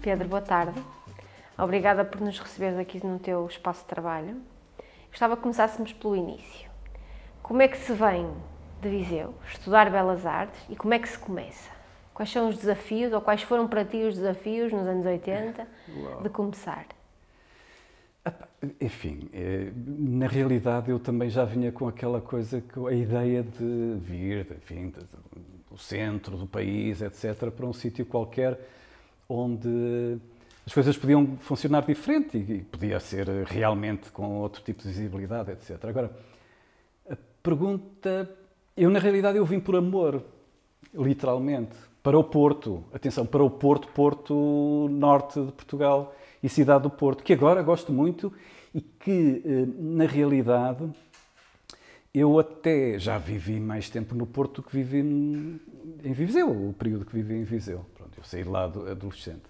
Pedro, boa tarde. Obrigada por nos receberes aqui no teu espaço de trabalho. Gostava que começássemos pelo início. Como é que se vem de Viseu estudar Belas Artes e como é que se começa? Quais são os desafios ou quais foram para ti os desafios nos anos 80 de começar? Enfim, é, na realidade eu também já vinha com aquela coisa, com a ideia de vir, enfim, do centro do país, etc., para um sítio qualquer onde as coisas podiam funcionar diferente e, podia ser realmente com outro tipo de visibilidade, etc. Agora, a pergunta. Eu, na realidade, eu vim por amor, literalmente, para o Porto. Atenção, para o Porto, Porto Norte de Portugal e cidade do Porto, que agora gosto muito e que, eh, na realidade, eu até já vivi mais tempo no Porto do que vivi em Viseu, o período que vivi em Viseu. Eu saí de lá adolescente.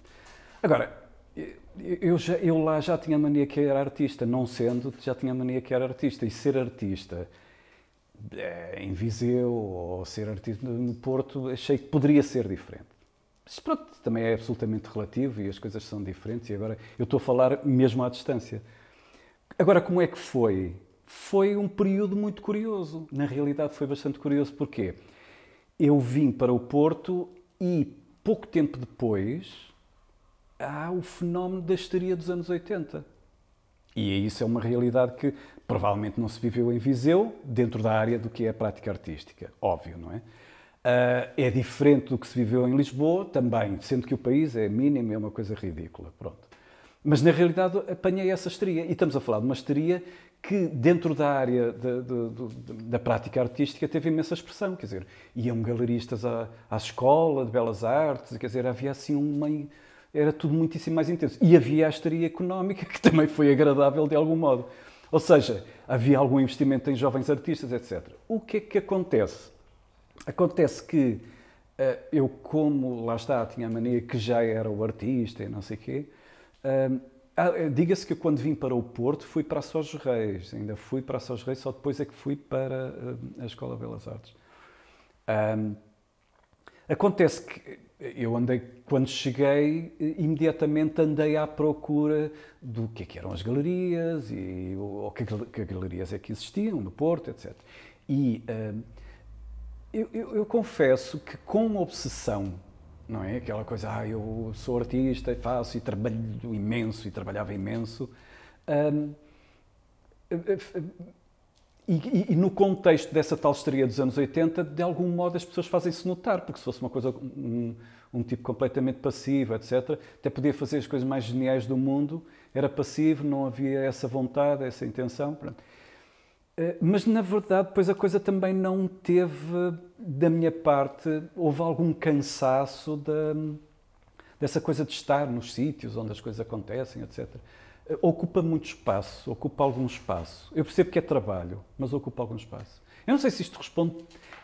Agora, eu, já, eu, lá já tinha a mania que era artista, não sendo, já tinha a mania que era artista. E ser artista é, em Viseu ou ser artista no Porto, achei que poderia ser diferente. Mas pronto, também é absolutamente relativo e as coisas são diferentes. E agora eu estou a falar mesmo à distância. Agora, como é que foi? Foi um período muito curioso. Na realidade, foi bastante curioso. Porquê? Eu vim para o Porto e pouco tempo depois, há o fenómeno da histeria dos anos 80. E isso é uma realidade que provavelmente não se viveu em Viseu, dentro da área do que é a prática artística. Óbvio, não é? Ah, é diferente do que se viveu em Lisboa, também, sendo que o país é mínimo, é uma coisa ridícula. Pronto. Mas na realidade apanhei essa histeria. E estamos a falar de uma histeria que dentro da área de, de, de, da prática artística teve imensa expressão, quer dizer, iam galeristas à, à escola de belas artes, quer dizer, havia assim uma era tudo muitíssimo mais intenso e havia a histeria económica que também foi agradável de algum modo, ou seja, havia algum investimento em jovens artistas, etc. O que é que acontece? Acontece que eh, eu como lá está tinha a mania que já era o artista e não sei quê, eh, ah, eh, diga-se que quando vim para o Porto fui para a Sós Reis, ainda fui para a Sós Reis, só depois é que fui para eh, a Escola de Belas Artes. Um, acontece que eu andei, quando cheguei, eh, imediatamente andei à procura do que, é que eram as galerias e o que, que galerias é que existiam no Porto, etc. E um, eu, eu, eu confesso que com obsessão não é? Aquela coisa, ah, eu sou artista, e faço e trabalho imenso e trabalhava imenso. Um, eh, eh, e, e, e, no contexto dessa tal história dos anos 80, de algum modo as pessoas fazem-se notar, porque se fosse uma coisa, um, um, tipo completamente passivo, etc., até podia fazer as coisas mais geniais do mundo, era passivo, não havia essa vontade, essa intenção. Pronto. Eh, mas na verdade, depois a coisa também não teve, da minha parte, houve algum cansaço da, dessa coisa de estar nos sítios onde as coisas acontecem, etc. Eh, ocupa muito espaço, ocupa algum espaço. Eu percebo que é trabalho, mas ocupa algum espaço. Eu não sei se isto responde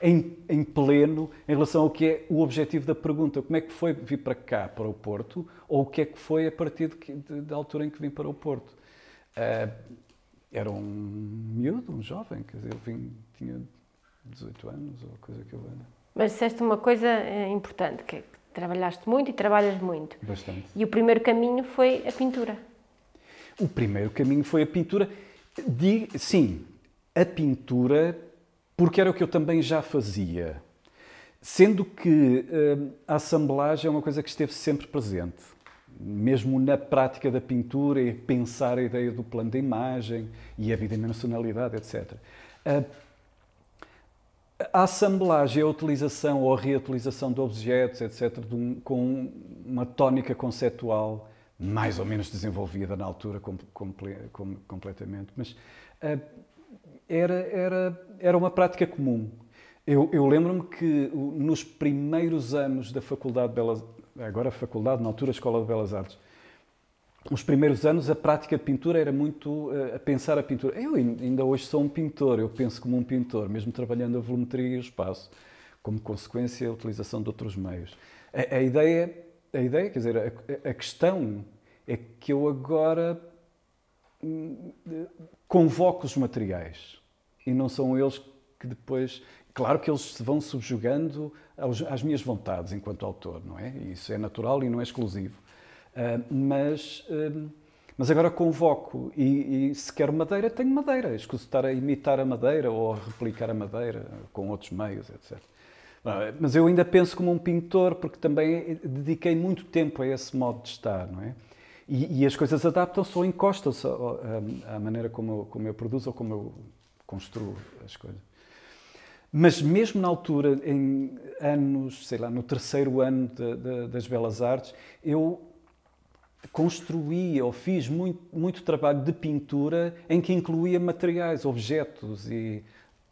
em, em, pleno em relação ao que é o objetivo da pergunta. Como é que foi vir para cá, para o Porto, ou o que é que foi a partir da altura em que vim para o Porto? Uh, era um miúdo, um jovem, quer dizer, eu vim, tinha 18 anos ou coisa que eu era. Mas disseste uma coisa eh, importante, é que trabalhaste muito e trabalhas muito. Bastante. E o primeiro caminho foi a pintura. O primeiro caminho foi a pintura. De, sim, a pintura, porque era o que eu também já fazia. Sendo que eh, a assemblagem é uma coisa que esteve sempre presente mesmo na prática da pintura e pensar a ideia do plano da imagem e a bidimensionalidade, etc. Ah, a assemblagem, a utilização ou a reutilização de objetos, etc., de um, com uma tónica conceptual mais ou menos desenvolvida na altura com, com, com, completamente, mas ah, era, era, era uma prática comum. Eu, eu lembro-me que nos primeiros anos da Faculdade de Belas agora faculdade, na altura Escola de Belas Artes. Nos primeiros anos a prática de pintura era muito eh, a pensar a pintura. Eu ainda hoje sou um pintor, eu penso como um pintor, mesmo trabalhando a volumetria e o espaço, como consequência a utilização de outros meios. A, a ideia, a ideia, quer dizer, a, a questão é que eu agora hum, convoco os materiais e não são eles que depois Claro que eles se vão subjugando aos, às minhas vontades enquanto autor, não é? Isso é natural e não é exclusivo. Uh, mas, uh, mas agora convoco e, e, se quero madeira, tenho madeira. Escuso estar a imitar a madeira ou a replicar a madeira com outros meios, etc. Mas eu ainda penso como um pintor, porque também dediquei muito tempo a esse modo de estar, não é? E, e as coisas adaptam-se ou encostam-se ah, à maneira como eu, como eu produzo ou como eu construo as coisas. Mas mesmo na altura, em anos, sei lá, no terceiro ano de, de, das Belas Artes, eu construía ou fiz muito, muito trabalho de pintura em que incluía materiais, objetos e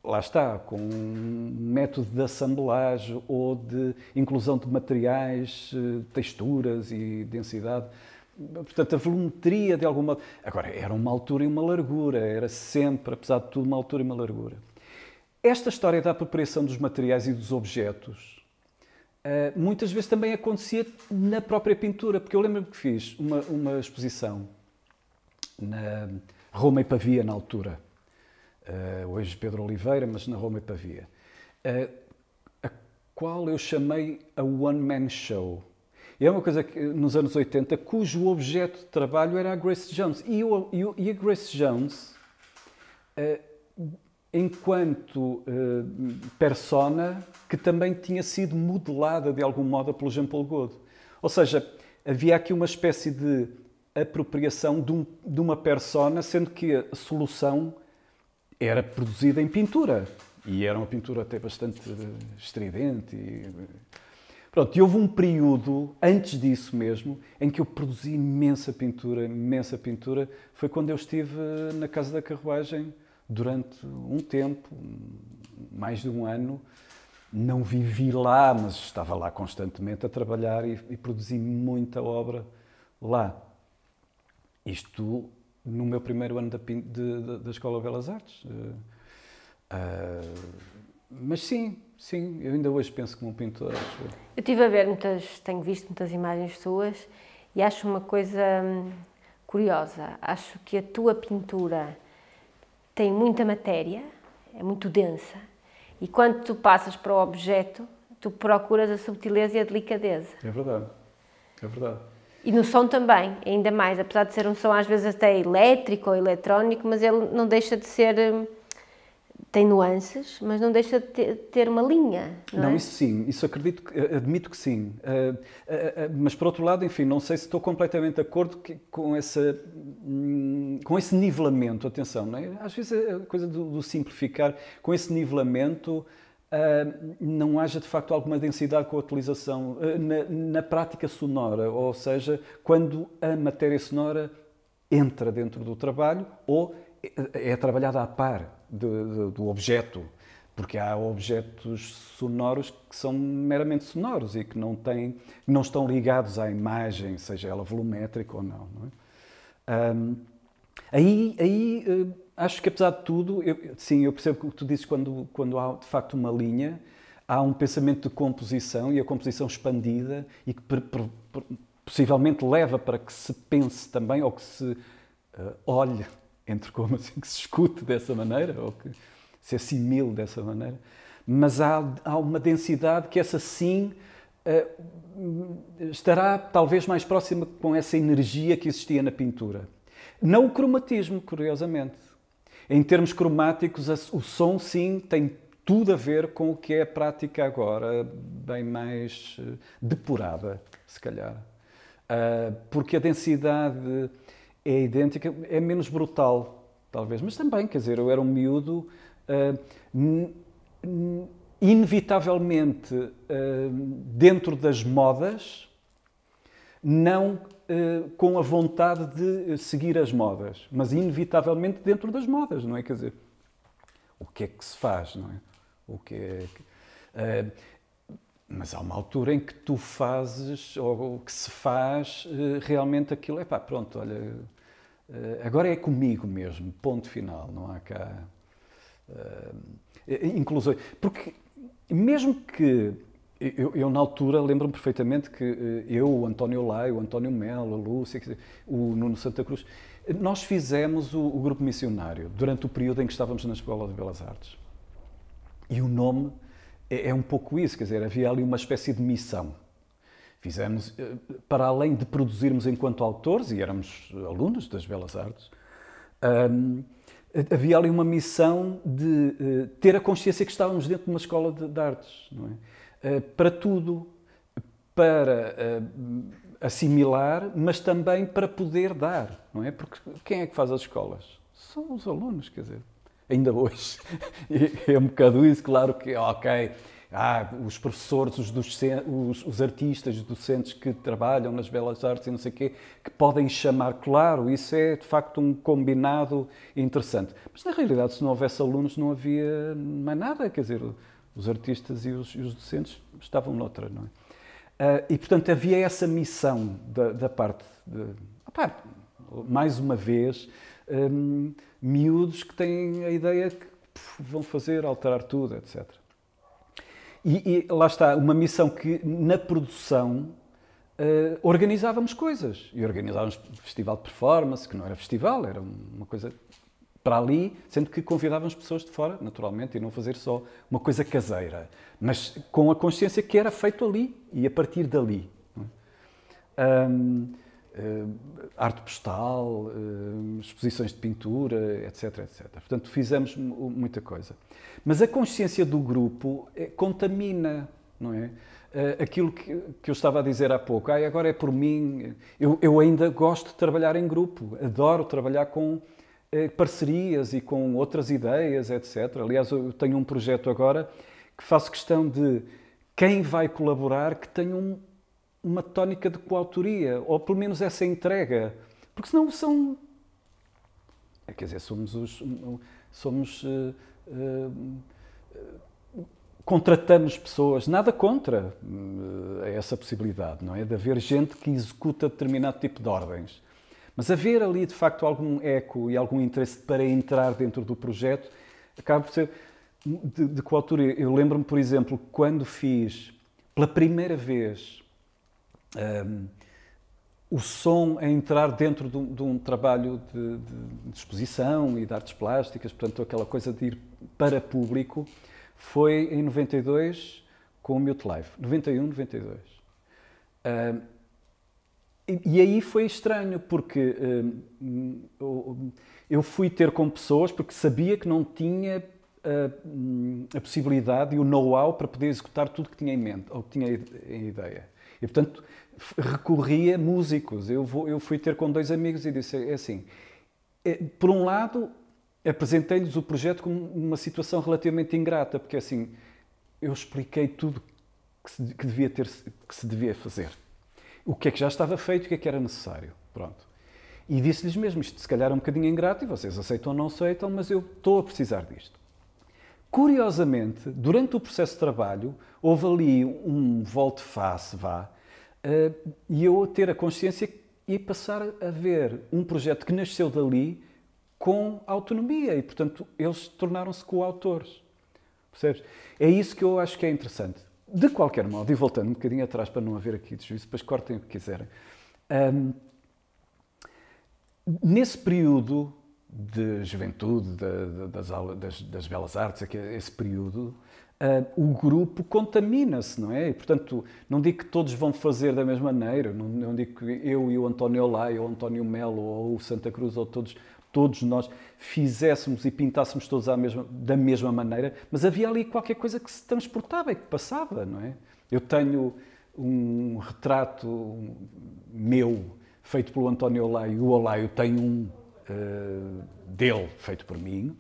lá está, com um método de assemblagem ou de inclusão de materiais, eh, texturas e densidade. Portanto, a volumetria de alguma. Agora, era uma altura e uma largura, era sempre, apesar de tudo, uma altura e uma largura. Esta história da apropriação dos materiais e dos objetos eh, muitas vezes também acontecia na própria pintura, porque eu lembro-me que fiz uma, uma exposição na Roma e Pavia na altura. Eh, hoje Pedro Oliveira, mas na Roma e Pavia, eh, a qual eu chamei a One Man Show. E é uma coisa que, nos anos 80 cujo objeto de trabalho era a Grace Jones. E, eu, eu, e a Grace Jones uh, enquanto eh, persona que também tinha sido modelada de algum modo pelo Jean-Paul Gaultier. Ou seja, havia aqui uma espécie de apropriação de, um, de, uma persona, sendo que a solução era produzida em pintura. E era uma pintura até bastante eh, estridente. E... Eh, pronto, e houve um período, antes disso mesmo, em que eu produzi imensa pintura, imensa pintura. Foi quando eu estive na Casa da Carruagem, durante um tempo, mais de um ano, não vivi lá, mas estava lá constantemente a trabalhar e, e produzi muita obra lá. Isto no meu primeiro ano da, de, da Escola de Belas Artes. Uh, mas sim, sim, eu ainda hoje penso como um pintor. Acho. Eu estive a ver muitas, tenho visto muitas imagens suas e acho uma coisa hum, curiosa. Acho que a tua pintura tem muita matéria, é muito densa, e quando tu passas para o objeto, tu procuras a subtileza e a delicadeza. É verdade, é verdade. E no som também, ainda mais, apesar de ser um som às vezes até elétrico ou eletrónico, mas ele não deixa de ser hum, tem nuances, mas não deixa de ter uma linha. Não, não é? isso sim, isso acredito, eh, admito que sim. Uh, uh, uh, mas por outro lado, enfim, não sei se estou completamente de acordo que, com, essa, hum, com esse nivelamento. Atenção, não é? às vezes a coisa do, do simplificar, com esse nivelamento. não haja de facto alguma densidade com a utilização na, na prática sonora, ou seja, quando a matéria sonora entra dentro do trabalho ou é trabalhada à par do, do objeto, porque há objetos sonoros que são meramente sonoros e que não, têm, não estão ligados à imagem, seja ela volumétrica ou não. não é? um, aí, aí eh, acho que apesar de tudo, eu, sim, eu percebo o que tu dizes quando, quando há de facto uma linha, há um pensamento de composição e a composição expandida e que per, per, per, possivelmente leva para que se pense também ou que se uh, olhe entre como assim que se escute dessa maneira ou que se assimile dessa maneira, mas há, há uma densidade que essa sim eh, estará talvez mais próxima com essa energia que existia na pintura. Não o cromatismo, curiosamente. Em termos cromáticos, o som sim tem tudo a ver com o que é a prática agora, bem mais eh, depurada, se calhar. Eh, porque a densidade é idêntica, é menos brutal, talvez, mas também, quer dizer, eu era um miúdo, uh, inevitavelmente, uh, dentro das modas, não uh, com a vontade de seguir as modas, mas inevitavelmente dentro das modas, não é? Quer dizer, o que é que se faz, não é? O que é que, mas há uma altura em que tu fazes, ou que se faz, realmente aquilo, é pá, pronto, olha, eh, agora é comigo mesmo, ponto final, não há cá. Eh, inclusões. Porque, mesmo que. Eu, eu na altura, lembro-me perfeitamente que eh, eu, o António Lai, o António Melo, a Lúcia, o Nuno Santa Cruz, nós fizemos o, o grupo missionário durante o período em que estávamos na Escola de Belas Artes. E o nome é, é um pouco isso, quer dizer, havia ali uma espécie de missão. Fizemos, eh, para além de produzirmos enquanto autores, e éramos alunos das Belas Artes, um, eh, havia ali uma missão de uh, ter a consciência que estávamos dentro de uma escola de, de artes, é? uh, para tudo, para uh, assimilar, mas também para poder dar, não é? Porque quem é que faz as escolas? São os alunos, quer dizer, ainda hoje. é um bocado isso, claro que, ok, ah, os professores, os, os, os artistas, os docentes que trabalham nas belas artes e não sei o quê, que podem chamar, claro, isso é de facto um combinado interessante. Mas na realidade, se não houvesse alunos, não havia mais nada, quer dizer, os artistas e os, e os docentes estavam noutra, não é? Uh, e portanto havia essa missão da, da parte, de, opa, mais uma vez, um, miúdos que têm a ideia que puf, vão fazer, alterar tudo, etc. E, e lá está, uma missão que na produção Uh, organizávamos coisas. E organizávamos festival de performance, que não era festival, era uma coisa para ali, sendo que convidávamos pessoas de fora, naturalmente, e não fazer só uma coisa caseira, mas com a consciência que era feito ali e a partir dali. Um, eh, arte postal, eh, exposições de pintura, etc, etc. Portanto, fizemos muita coisa. Mas a consciência do grupo eh, contamina, não é? Aquilo que, eu estava a dizer há pouco, ah, agora é por mim, eu, eu ainda gosto de trabalhar em grupo, adoro trabalhar com parcerias e com outras ideias, etc. Aliás, eu tenho um projeto agora que faço questão de quem vai colaborar que tenha um, uma tónica de coautoria, ou pelo menos essa entrega, porque senão são. É, quer dizer, somos os. Somos. Uh, uh, contratamos pessoas, nada contra uh, essa possibilidade, não é? De haver gente que executa determinado tipo de ordens. Mas haver ali, de facto, algum eco e algum interesse para entrar dentro do projeto acaba por ser de, de coautoria. Eu lembro-me, por exemplo, quando fiz pela primeira vez um, o som a é entrar dentro de um, de um trabalho de, de, exposição e de artes plásticas, portanto, aquela coisa de ir para público, foi em 92 com o Mute Live. 91, 92. Um, e, e, aí foi estranho, porque eu, eu fui ter com pessoas porque sabia que não tinha a, a, possibilidade e o know-how para poder executar tudo que tinha em mente ou que tinha em ideia. E, portanto, recorria a músicos. Eu, vou, eu fui ter com dois amigos e disse é assim: é, por um lado, apresentei-lhes o projeto como uma situação relativamente ingrata, porque assim, eu expliquei tudo que se, que devia, ter, que se devia fazer. O que é que já estava feito, o que é que era necessário. Pronto. E disse-lhes mesmo: isto se calhar é um bocadinho ingrato e vocês aceitam ou não aceitam, mas eu estou a precisar disto. Curiosamente, durante o processo de trabalho, houve ali um volte-face, vá, ah, e eu ter a consciência e passar a ver um projeto que nasceu dali com autonomia e, portanto, eles tornaram-se coautores. Percebes? É isso que eu acho que é interessante. De qualquer modo, e voltando um bocadinho atrás para não haver aqui desjuízo, depois cortem o que quiserem. Um, nesse período de juventude, de, de, das, aulas, das, das, belas artes, é é esse período, Uh, o grupo contamina-se, não é? E, portanto, não digo que todos vão fazer da mesma maneira, não, não digo que eu e o António Lai, ou o António Melo, ou o Santa Cruz, ou todos, todos nós fizéssemos e pintássemos todos mesma, da mesma maneira, mas havia ali qualquer coisa que se transportava e que passava, não é? Eu tenho um retrato meu feito pelo António Lai, e o eu tem um uh, dele feito por mim,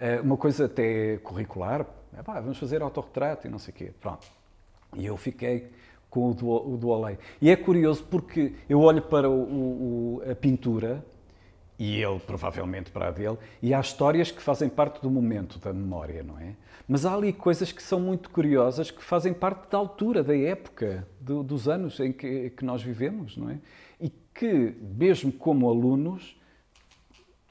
ah, uma coisa até curricular, é vamos fazer autorretrato e não sei o quê. Pronto. E eu fiquei com o do, o do Olé. E é curioso porque eu olho para o, o, a pintura e ele provavelmente para a dele, e há histórias que fazem parte do momento, da memória, não é? Mas há ali coisas que são muito curiosas, que fazem parte da altura, da época, do, dos anos em que, que, nós vivemos, não é? E que, mesmo como alunos,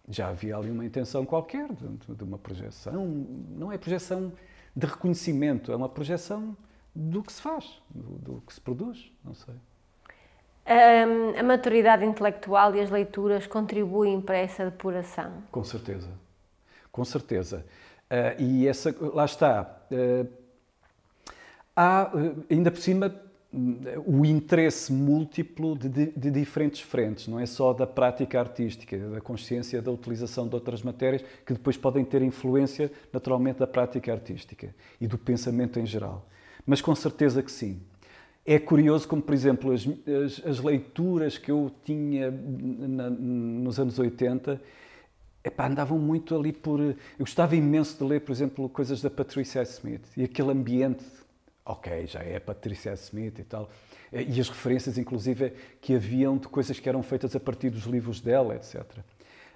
já havia ali uma intenção qualquer, de, de uma projeção, não é projeção de reconhecimento, é uma projeção do que se faz, do, do que se produz, não sei. Um, a maturidade intelectual e as leituras contribuem para essa depuração? Com certeza, com certeza. Uh, e essa, lá está, uh, há, ah, ainda por cima, o interesse múltiplo de, de, diferentes frentes, não é só da prática artística, da consciência da utilização de outras matérias que depois podem ter influência naturalmente da prática artística e do pensamento em geral. Mas com certeza que sim. É curioso como, por exemplo, as, as, as leituras que eu tinha na, nos anos 80 epá, andavam muito ali por... Eu gostava imenso de ler, por exemplo, coisas da Patricia Smith e aquele ambiente ok, já é Patricia Smith e tal. E as referências, inclusive, que haviam de coisas que eram feitas a partir dos livros dela, etc.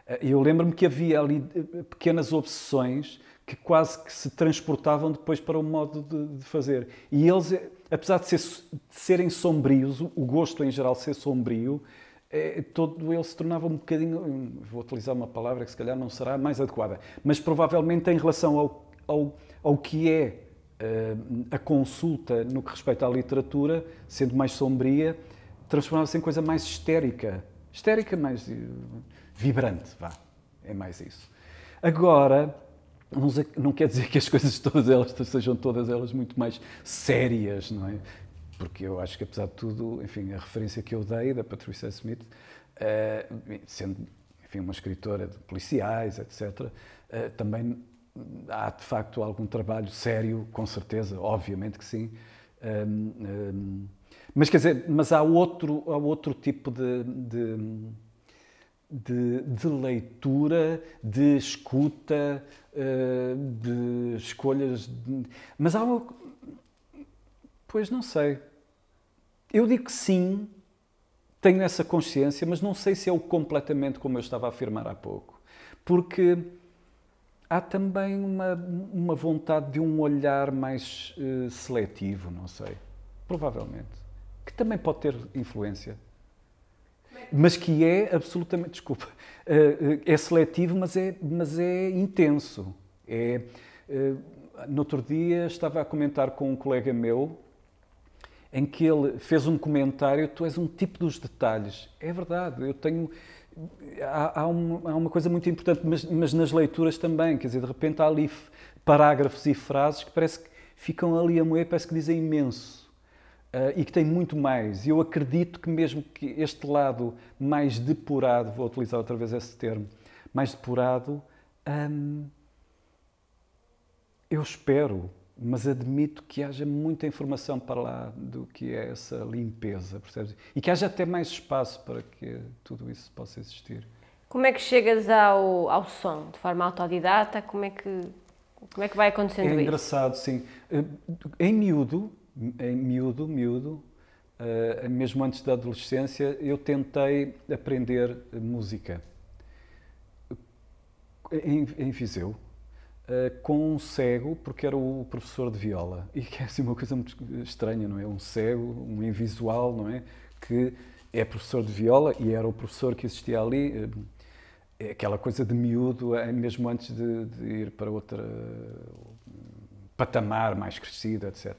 Eh, eu lembro-me que havia ali eh, pequenas obsessões que quase que se transportavam depois para o modo de, de E eles, eh, apesar de, ser, de, serem sombrios, o gosto em geral ser sombrio, é, todo ele se tornava um bocadinho, hum, vou utilizar uma palavra que se calhar não será mais adequada, mas provavelmente em relação ao, ao, ao que é eh, a consulta no que respeita à literatura, sendo mais sombria, transformava-se em coisa mais histérica. Histérica, mais eh, vibrante, vá. É mais isso. Agora, não quer dizer que as coisas todas elas sejam todas elas muito mais sérias, não é? Porque eu acho que, apesar de tudo, enfim, a referência que eu dei da Patricia Smith, eh, sendo, enfim, uma escritora de policiais, etc., também há de facto algum trabalho sério, com certeza, obviamente que sim. Um, um, mas quer dizer, mas há outro, há outro tipo de, de, de, de leitura, de escuta, eh, de escolhas. Mas há Pois não sei. Eu digo que sim, tenho essa consciência, mas não sei se é o completamente como eu estava a afirmar há pouco. Porque há também uma, uma vontade de um olhar mais uh, seletivo, não sei. Provavelmente. Que também pode ter influência. Mas que é absolutamente. Desculpa. Uh, é seletivo, mas é, mas é intenso. É, uh, no outro dia estava a comentar com um colega meu em que ele fez um comentário: tu és um tipo dos detalhes. É verdade, eu tenho há, há, um, há uma coisa muito importante, mas, mas, nas leituras também, quer dizer, de repente há ali parágrafos e frases que parece que ficam ali a moer, parece que dizem imenso. Uh, e que tem muito mais. E eu acredito que mesmo que este lado mais depurado, vou utilizar outra vez esse termo, mais depurado, hum, eu espero mas admito que haja muita informação para lá do que é essa limpeza, percebes? E que haja até mais espaço para que tudo isso possa existir. Como é que chegas ao, ao som? De forma autodidata? Como é que, como é que vai acontecendo é isso? É engraçado, isso? sim. Eh, em miúdo, em miúdo, miúdo, eh, mesmo antes da adolescência, eu tentei aprender música. Em, em Viseu, eh, com um cego, porque era o professor de viola. E que é assim uma coisa muito estranha, não é? Um cego, um invisual, não é? Que é professor de viola e era o professor que existia ali. Eh, é aquela coisa de miúdo, eh, mesmo antes de, de ir para outro patamar mais crescido, etc.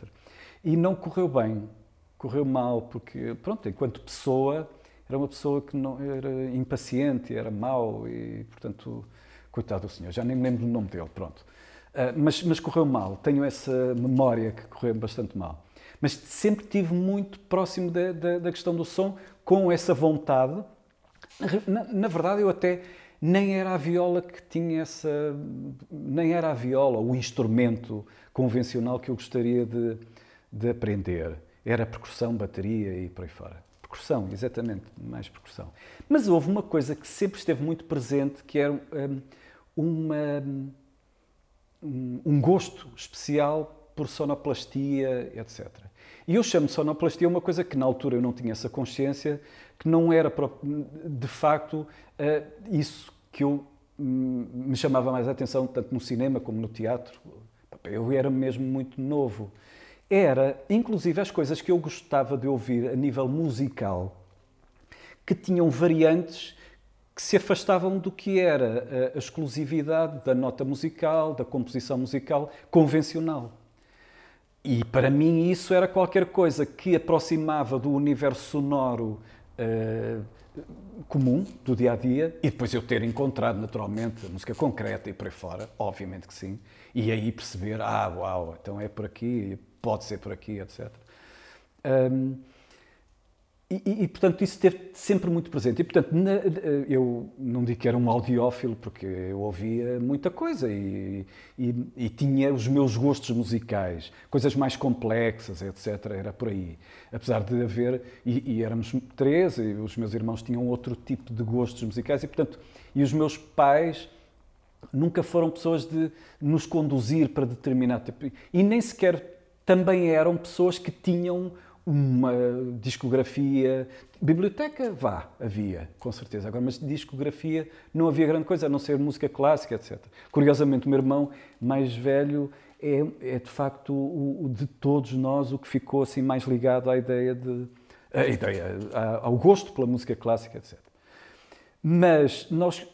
E não correu bem, correu mal, porque, pronto, enquanto pessoa, era uma pessoa que não era impaciente, era mau e, portanto, Coitado do senhor, já nem me lembro do nome dele, pronto. Uh, mas, mas correu mal, tenho essa memória que correu bastante mal. Mas sempre tive muito próximo da, da questão do som, com essa vontade. Na, na verdade, eu até nem era a viola que tinha essa. nem era a viola, o instrumento convencional que eu gostaria de, de aprender. Era percussão, bateria e por aí fora. Percussão, exatamente, mais percussão. Mas houve uma coisa que sempre esteve muito presente, que era. Hum, uma, um gosto especial por sonoplastia, etc. E eu chamo sonoplastia uma coisa que na altura eu não tinha essa consciência, que não era de facto eh, isso que eu hum, me chamava mais a atenção, tanto no cinema como no teatro. Eu era mesmo muito novo. Era, inclusive, as coisas que eu gostava de ouvir a nível musical, que tinham variantes que se afastavam do que era eh, a exclusividade da nota musical, da composição musical convencional. E para mim isso era qualquer coisa que aproximava do universo sonoro uh, comum, do dia a dia, e depois eu ter encontrado naturalmente a música concreta e por aí fora, obviamente que sim, e aí perceber, ah, uau, então é por aqui, pode ser por aqui, etc. Um, e, e, e, portanto, isso teve sempre muito presente. E, portanto, na, eh, eu não digo que era um audiófilo, porque eu ouvia muita coisa e, e, tinha os meus gostos musicais, coisas mais complexas, etc. Era por aí. Apesar de haver, e, éramos três, e os meus irmãos tinham outro tipo de gostos musicais, e, portanto, e os meus pais nunca foram pessoas de nos conduzir para determinado tipo. E nem sequer também eram pessoas que tinham uma discografia, biblioteca, vá, havia, com certeza. Agora, mas discografia não havia grande coisa, a não ser música clássica, etc. Curiosamente, o meu irmão mais velho é, é de facto o, o, de todos nós o que ficou assim mais ligado à ideia de à ideia, ao gosto pela música clássica, etc. Mas nós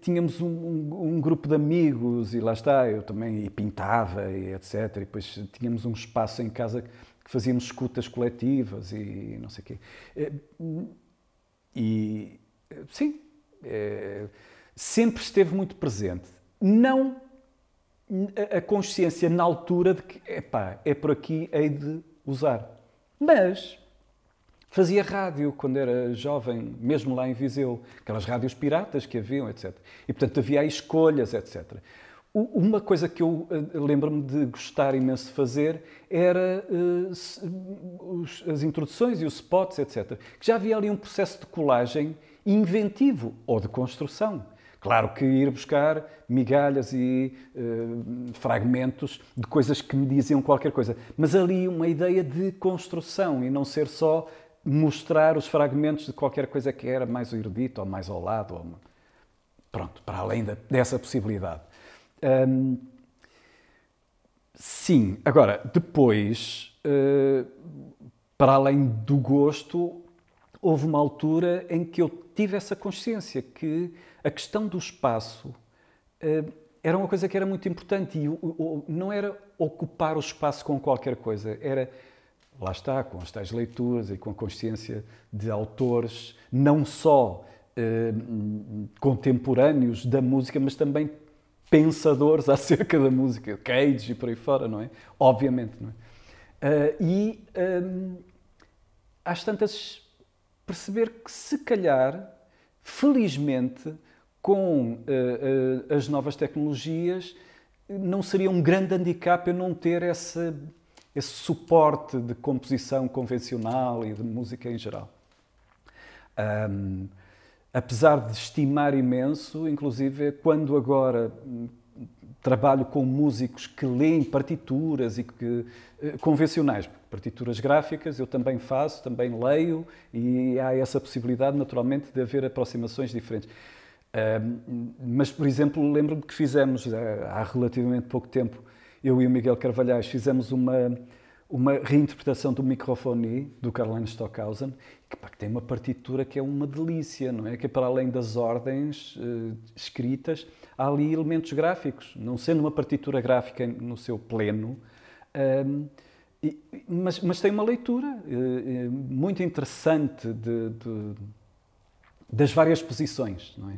tínhamos um, um, um, grupo de amigos e lá está, eu também pintava e etc. E depois tínhamos um espaço em casa que fazíamos escutas coletivas e não sei o quê. Eh, e, sim, é, sempre esteve muito presente. Não a consciência na altura de que, epá, é por aqui, hei de usar. Mas fazia rádio quando era jovem, mesmo lá em Viseu, aquelas rádios piratas que haviam, etc. E, portanto, havia escolhas, etc. Uma coisa que eu eh, lembro-me de gostar imenso de fazer era eh, as introduções e os spots, etc. Que já havia ali um processo de colagem inventivo ou de construção. Claro que ir buscar migalhas e uh, fragmentos de coisas que me diziam qualquer coisa, mas ali uma ideia de construção e não ser só mostrar os fragmentos de qualquer coisa que era mais erudito ou mais ao lado. Ou... Pronto, para além dessa possibilidade. Um, sim, agora, depois, uh, para além do gosto, houve uma altura em que eu tive essa consciência que a questão do espaço uh, era uma coisa que era muito importante e o, o, não era ocupar o espaço com qualquer coisa, era lá está, com as tais leituras e com a consciência de autores, não só eh, contemporâneos da música, mas também pensadores acerca da música, Cage e por aí fora, não é? Obviamente, não é? Uh, e um, tantas perceber que se calhar, felizmente, com uh, uh, as novas tecnologias, não seria um grande handicap eu não ter essa, esse suporte de composição convencional e de música em geral. Um, apesar de estimar imenso, inclusive quando agora hum, trabalho com músicos que leem partituras e que eh, convencionais, partituras gráficas, eu também faço, também leio e há essa possibilidade naturalmente de haver aproximações diferentes. Hum, mas, por exemplo, lembro-me que fizemos há relativamente pouco tempo, eu e o Miguel Carvalhais fizemos uma uma reinterpretação do microfone do Caroline Stockhausen, que, pá, que, tem uma partitura que é uma delícia, não é? Que é para além das ordens eh, escritas, há ali elementos gráficos, não sendo uma partitura gráfica no seu pleno, ehm, e, mas, mas, tem uma leitura eh, eh, muito interessante de, de, das várias posições, não é?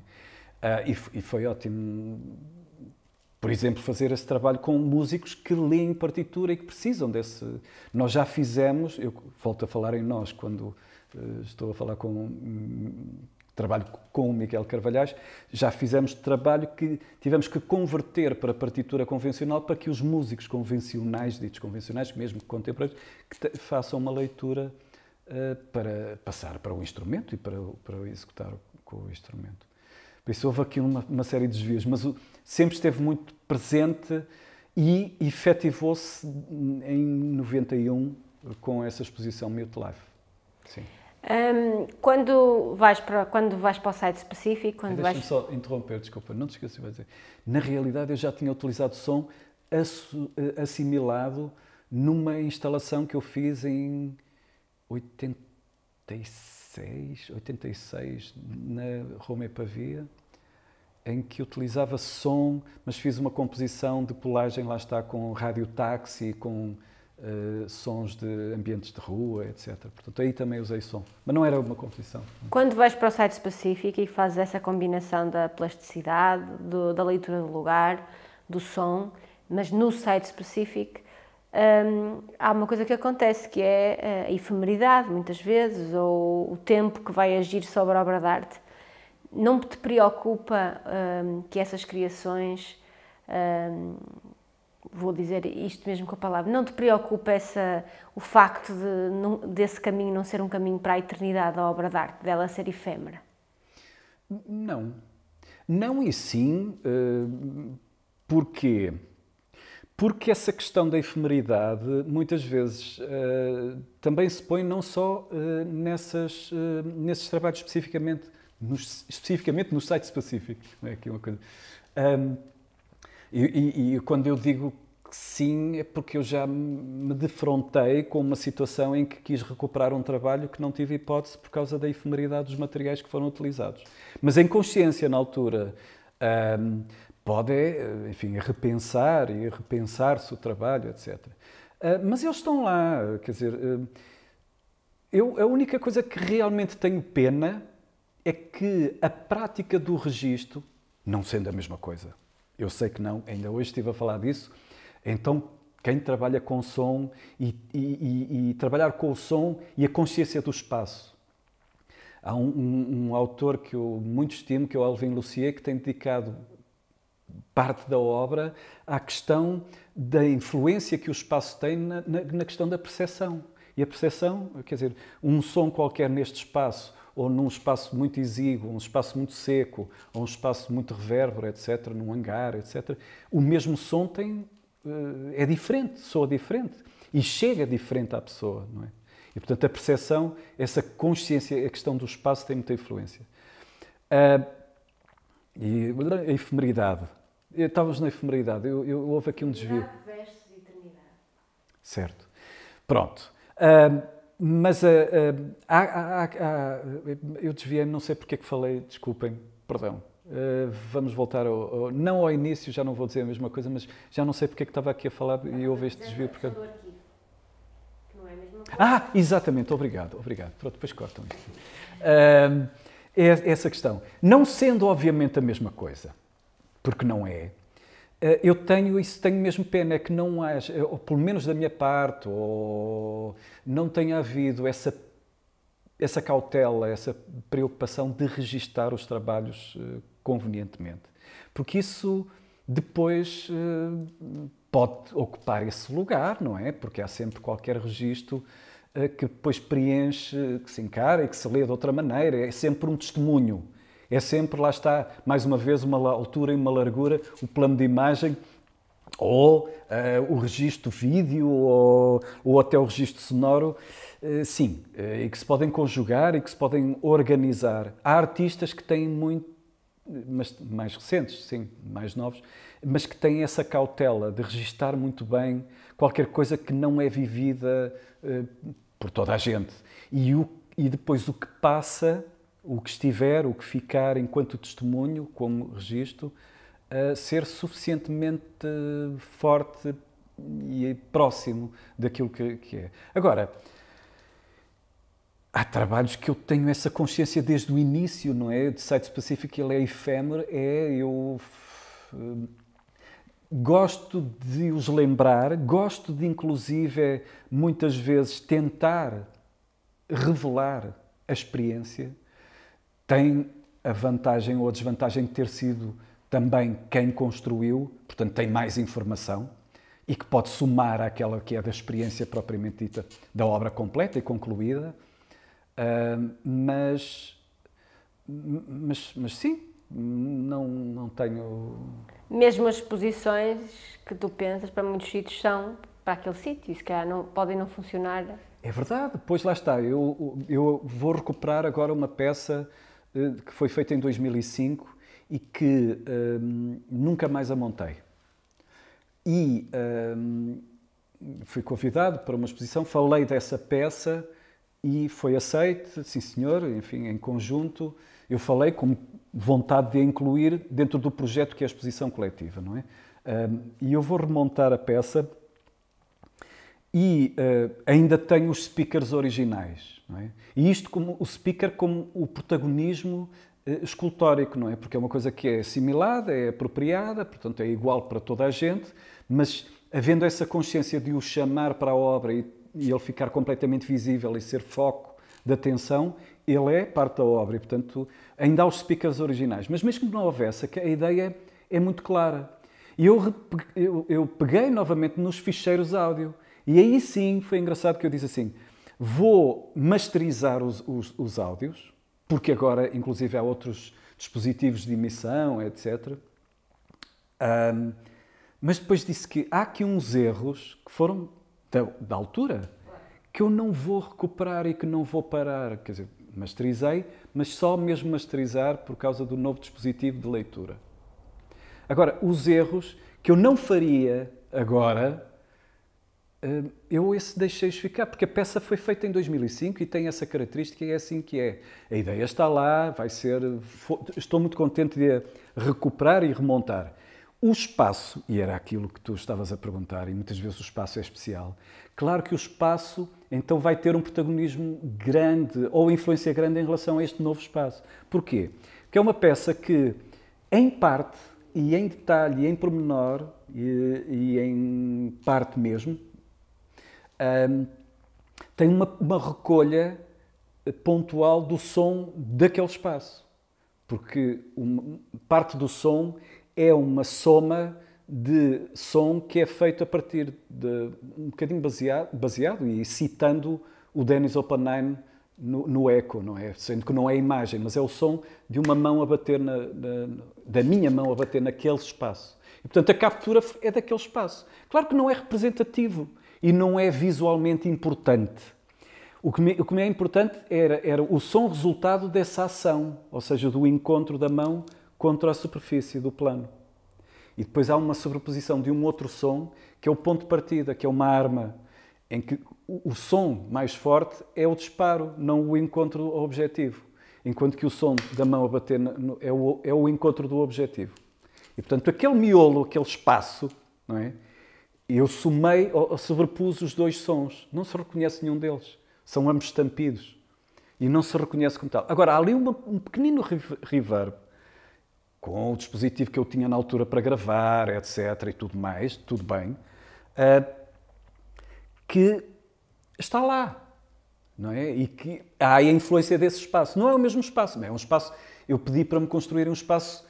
Uh, e, e foi ótimo por exemplo, fazer esse trabalho com músicos que leem partitura e que precisam desse. Nós já fizemos, eu volto a falar em nós quando eh, estou a falar com. Hum, trabalho com o Miguel Carvalhais, já fizemos trabalho que tivemos que converter para partitura convencional para que os músicos convencionais, ditos convencionais, mesmo contemporâneos, que façam uma leitura uh, para passar para o instrumento e para, para executar com o instrumento. Por isso houve aqui uma, uma série de desvios, mas o, sempre esteve muito presente e efetivou-se em 91 com essa exposição Mute Life. Sim. Um, quando, vais para, quando vais para o site específico, quando Deixa-me vais... só interromper, desculpa, não te esqueci de dizer. Na realidade, eu já tinha utilizado som eh, assimilado numa instalação que eu fiz em 86, 86 na Roma e Pavia em que utilizava som, mas fiz uma composição de colagem, lá está, com radiotáxi, com uh, sons de ambientes de rua, etc. Portanto, aí também usei som, mas não era uma composição. Quando vais para o site específico e fazes essa combinação da plasticidade, do, da leitura do lugar, do som, mas no site específico, um, há uma coisa que acontece que é eh, a efemeridade, muitas vezes, ou o tempo que vai agir sobre a obra de arte não te preocupa hum, que essas criações, hum, vou dizer isto mesmo com a palavra, não te preocupa essa, o facto de, não, desse caminho não ser um caminho para a eternidade, a obra de arte, dela ser efêmera? Não. Não e sim. Hum, porque Porque essa questão da efemeridade muitas vezes também se põe não só nessas, nesses trabalhos especificamente nos, especificamente no site específico. É aqui uma coisa. Um, e, e, e, quando eu digo que sim, é porque eu já me defrontei com uma situação em que quis recuperar um trabalho que não tive hipótese por causa da efemeridade dos materiais que foram utilizados. Mas em consciência, na altura, um, pode, enfim, repensar e repensar-se o trabalho, etc. Uh, ah, mas eles estão lá, quer dizer, uh, eu, a única coisa que realmente tenho pena é que a prática do registro, não sendo a mesma coisa, eu sei que não, ainda hoje estive a falar disso, então quem trabalha com som e, e, e, e trabalhar com o som e a consciência do espaço. Há um, um, um, autor que eu muito estimo, que é o Alvin Lucier, que tem dedicado parte da obra à questão da influência que o espaço tem na, na, na questão da percepção. E a percepção, quer dizer, um som qualquer neste espaço ou num espaço muito exíguo, um espaço muito seco, ou um espaço muito reverbero, etc., num hangar, etc., o mesmo som tem, eh, é diferente, soa diferente e chega diferente à pessoa, não é? E, portanto, a percepção, essa consciência, a questão do espaço tem muita influência. Ah, e a efemeridade. Estávamos na efemeridade, eu, eu, houve aqui um desvio. Versus eternidade. Certo. Pronto. Ah, mas a, a, a, eu desviei não sei porque é que falei, desculpem, perdão. Uh, vamos voltar ao, ao, não ao início, já não vou dizer a mesma coisa, mas já não sei porque é que estava aqui a falar e houve este desvio. É porque... É ah, exatamente, obrigado, obrigado. Pronto, depois cortam isto. Uh, é essa questão. Não sendo, obviamente, a mesma coisa, porque não é, eh, eu tenho isso, tenho mesmo pena, é que não haja, eh, ou pelo menos da minha parte, ou não tenha havido essa, essa cautela, essa preocupação de registar os trabalhos eh, convenientemente. Porque isso depois pode ocupar esse lugar, não é? Porque há sempre qualquer registro que depois preenche, que se encara e que se lê de outra maneira. É sempre um testemunho é sempre, lá está, mais uma vez, uma altura e uma largura, o plano de imagem ou uh, o registro vídeo ou, ou, até o registro sonoro, uh, sim, uh, e que se podem conjugar e que se podem organizar. Há artistas que têm muito, mas mais recentes, sim, mais novos, mas que têm essa cautela de registar muito bem qualquer coisa que não é vivida por toda a gente. E, o, e depois o que passa o que estiver, o que ficar enquanto testemunho, como registro, ser suficientemente forte e próximo daquilo que, que é. Agora, há trabalhos que eu tenho essa consciência desde o início, não é? De site específico, ele é efêmero, é eu eh, gosto de os lembrar, gosto de inclusive muitas vezes tentar revelar a experiência tem a vantagem ou a desvantagem de ter sido também quem construiu, portanto, tem mais informação e que pode somar àquela que é da experiência propriamente dita da obra completa e concluída. Uh, mas, mas, mas sim, não, não tenho. Mesmo as exposições que tu pensas para muitos sítios são para aquele sítio, se calhar não, podem não funcionar. É verdade, pois lá está. Eu, eu vou recuperar agora uma peça eh, que foi feita em 2005 e que um, ehm, nunca mais a montei. E um, ehm, fui convidado para uma exposição, falei dessa peça e foi aceite, sim senhor, enfim, em conjunto. Eu falei com vontade de a incluir dentro do projeto que é a exposição coletiva, não é? Um, ehm, e eu vou remontar a peça e uh, ainda tem os speakers originais. É? E isto como o speaker como o protagonismo uh, escultórico, não é? Porque é uma coisa que é assimilada, é apropriada, portanto é igual para toda a gente, mas havendo essa consciência de o chamar para a obra e, e ele ficar completamente visível e ser foco de atenção, ele é parte da obra e, portanto, ainda há os speakers originais. Mas mesmo que não houvesse, é a ideia é muito clara. E eu, eu peguei novamente nos ficheiros áudio. E aí sim foi engraçado que eu disse assim: vou masterizar os, os, os áudios, porque agora, inclusive, há outros dispositivos de emissão, etc. Um, mas depois disse que há aqui uns erros que foram da, da, altura que eu não vou recuperar e que não vou parar. Quer dizer, masterizei, mas só mesmo masterizar por causa do novo dispositivo de leitura. Agora, os erros que eu não faria agora Hum, eu esse deixei-os ficar, porque a peça foi feita em 2005 e tem essa característica e é assim que é. A ideia está lá, vai ser... Estou muito contente de recuperar e remontar. O espaço, e era aquilo que tu estavas a perguntar, e muitas vezes o espaço é especial, claro que o espaço então vai ter um protagonismo grande ou influência grande em relação a este novo espaço. Porquê? Porque é uma peça que, em parte, e em detalhe, e em pormenor, e, e em parte mesmo, um, tem uma, uma recolha eh, pontual do som daquele espaço, porque uma, parte do som é uma soma de som que é feito a partir de um bocadinho baseado, baseado e citando o Dennis Oppenheim no, no eco, não é? Sendo que não é a imagem, mas é o som de uma mão a bater na, na, da minha mão a bater naquele espaço. E portanto a captura é daquele espaço. Claro que não é representativo e não é visualmente importante. O que me, o que me é importante era, era o som resultado dessa ação, ou seja, do encontro da mão contra a superfície do plano. E depois há uma sobreposição de um outro som, que é o ponto de partida, que é uma arma, em que o som mais forte é o disparo, não o encontro ao objetivo. Enquanto que o som da mão a bater no, é, o, é o encontro do objetivo. E, portanto, aquele miolo, aquele espaço, não é? eu somei ou sobrepus os dois sons. Não se reconhece nenhum deles. São ambos estampidos. E não se reconhece como tal. Agora, há ali uma, um pequenino reverb com o dispositivo que eu tinha na altura para gravar, etc. e tudo mais, tudo bem, eh, que está lá. Não é? E que há a influência desse espaço. Não é o mesmo espaço, é um espaço. Eu pedi para me construir um espaço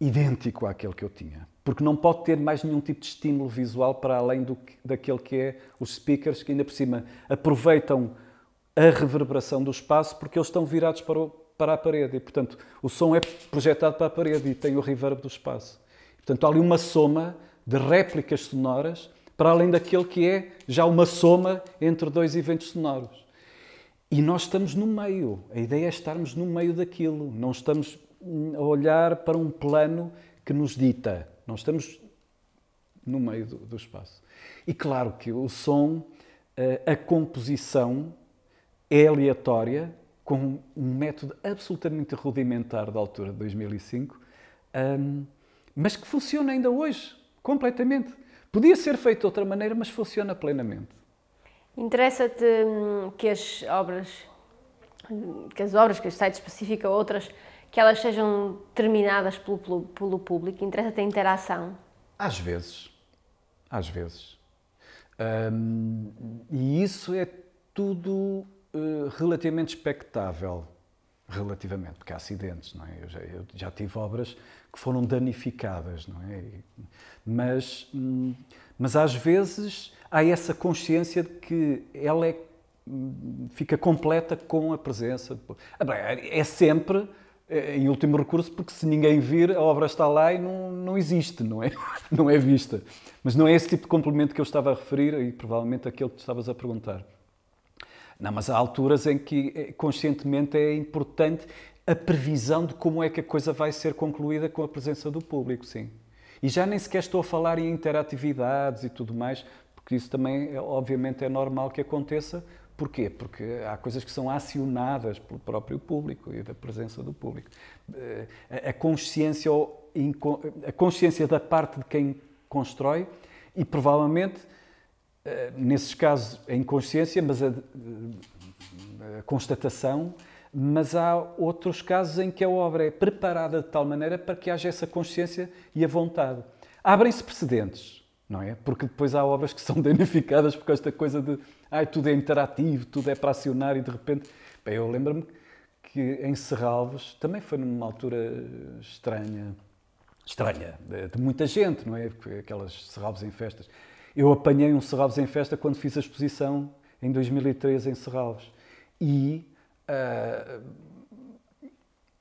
idêntico àquele que eu tinha porque não pode ter mais nenhum tipo de estímulo visual para além do, daquele que é os speakers, que ainda por cima aproveitam a reverberação do espaço porque eles estão virados para, o, para a parede e, portanto, o som é projetado para a parede e tem o reverb do espaço. Portanto, há ali uma soma de réplicas sonoras para além daquele que é já uma soma entre dois eventos sonoros. E nós estamos no meio. A ideia é estarmos no meio daquilo. Não estamos a olhar para um plano que nos dita nós estamos no meio do, do, espaço. E claro que o som, eh, a composição é aleatória, com um método absolutamente rudimentar da altura de 2005, mas que funciona ainda hoje, completamente. Podia ser feito de outra maneira, mas funciona plenamente. Interessa-te hum, hum, que as obras, que as obras, que este site especifica outras, que elas sejam terminadas pelo, pelo, pelo público? Interessa-te a interação? Às vezes. Às vezes. e isso é tudo uh, relativamente expectável. Relativamente, porque há acidentes, não é? Eu já, eu já tive obras que foram danificadas, não é? Mas, hum, mas às vezes há essa consciência de que ela é, hum, fica completa com a presença. Ah, é sempre eh, em último recurso, porque se ninguém vir, a obra está lá e não, não existe, não é? não é vista. Mas não é esse tipo de complemento que eu estava a referir e provavelmente aquele que tu estavas a perguntar. Não, mas há alturas em que eh, conscientemente é importante a previsão de como é que a coisa vai ser concluída com a presença do público, sim. E já nem sequer estou a falar em interatividades e tudo mais, porque isso também, eh, obviamente, é normal que aconteça, Porquê? Porque há coisas que são acionadas pelo próprio público e da presença do público. Eh, a consciência, a consciência da parte de quem constrói e provavelmente, eh, nesses casos, a inconsciência, mas a, eh, a constatação, mas há outros casos em que a obra é preparada de tal maneira para que haja essa consciência e a vontade. Abrem-se precedentes, não é? Porque depois há obras que são danificadas por esta coisa de ai, tudo é interativo, tudo é para acionar e de repente. Bem, eu lembro-me que em Serralves também foi numa altura estranha, estranha, de muita gente, não é? aquelas Serralves em festas. Eu apanhei um Serralves em festa quando fiz a exposição em 2003 em Serralves. E uh,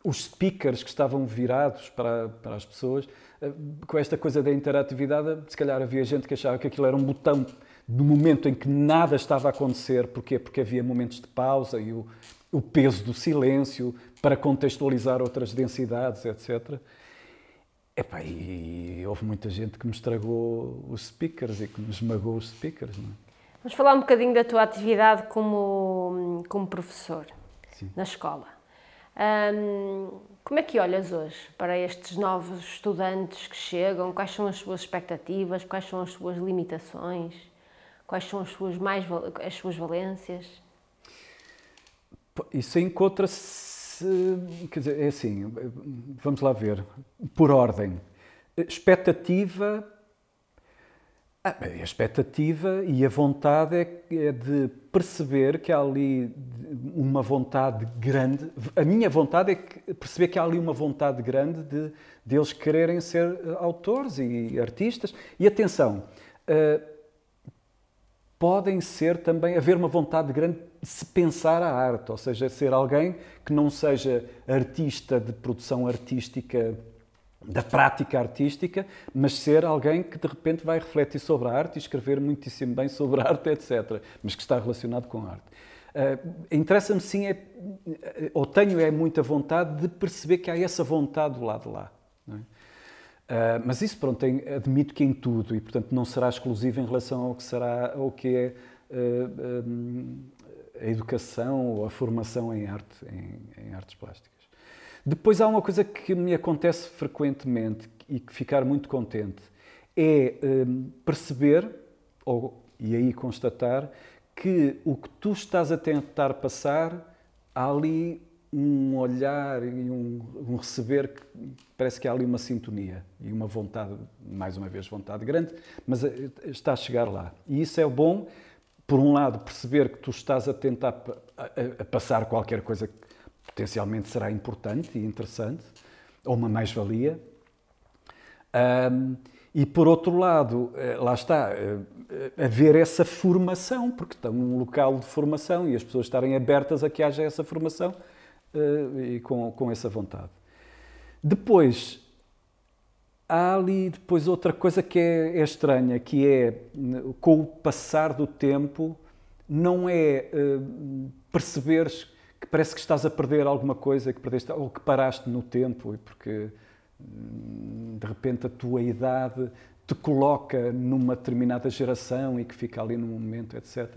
os speakers que estavam virados para, para as pessoas, ah, com esta coisa da interatividade, se calhar havia gente que achava que aquilo era um botão no momento em que nada estava a acontecer, porquê? Porque havia momentos de pausa e o, o peso do silêncio para contextualizar outras densidades, etc. Epá, e houve muita gente que me estragou os speakers e que me esmagou os speakers. Não é? Vamos falar um bocadinho da tua atividade como, como professor Sim. na escola. como é que olhas hoje para estes novos estudantes que chegam? Quais são as suas expectativas? Quais são as suas limitações? Quais são as suas, mais, as suas valências? Isso encontra-se. Quer dizer, é assim, vamos lá ver. Por ordem. Expectativa. Ah, a expectativa e a vontade é, é, de perceber que há ali uma vontade grande. A minha vontade é perceber que há ali uma vontade grande de, de eles quererem ser eh, autores e artistas. E atenção, eh, podem ser também haver uma vontade grande de se pensar a arte, ou seja, ser alguém que não seja artista de produção artística, da prática artística, mas ser alguém que de repente vai refletir sobre a arte e escrever muitíssimo bem sobre a arte, etc., mas que está relacionado com a arte. Uh, Interessa-me sim, é, ou tenho é muita vontade de perceber que há essa vontade do lado de lá. Não é? Uh, mas isso, pronto, tem, admito que em tudo, e portanto não será exclusivo em relação ao que, será, ou que é uh, ah, um, ah, a educação ou a formação em arte, em, em, artes plásticas. Depois há uma coisa que me acontece frequentemente e que ficar muito contente é um, perceber, ou, e aí constatar, que o que tu estás a tentar passar, há ali um olhar e um, um, receber que parece que há ali uma sintonia e uma vontade, mais uma vez, vontade grande, mas eh, está a chegar lá. E isso é bom, por um lado, perceber que tu estás a tentar a, a passar qualquer coisa que potencialmente será importante e interessante, ou uma mais-valia. Um, e por outro lado, eh, lá está, eh, haver essa formação, porque estão num local de formação e as pessoas estarem abertas a que haja essa formação eh, e com, com essa vontade. Depois, há ali depois outra coisa que é, é, estranha, que é com o passar do tempo, não é uh, perceberes que parece que estás a perder alguma coisa, que perdeste, ou que paraste no tempo, porque hum, de repente a tua idade te coloca numa determinada geração e que fica ali num momento, etc.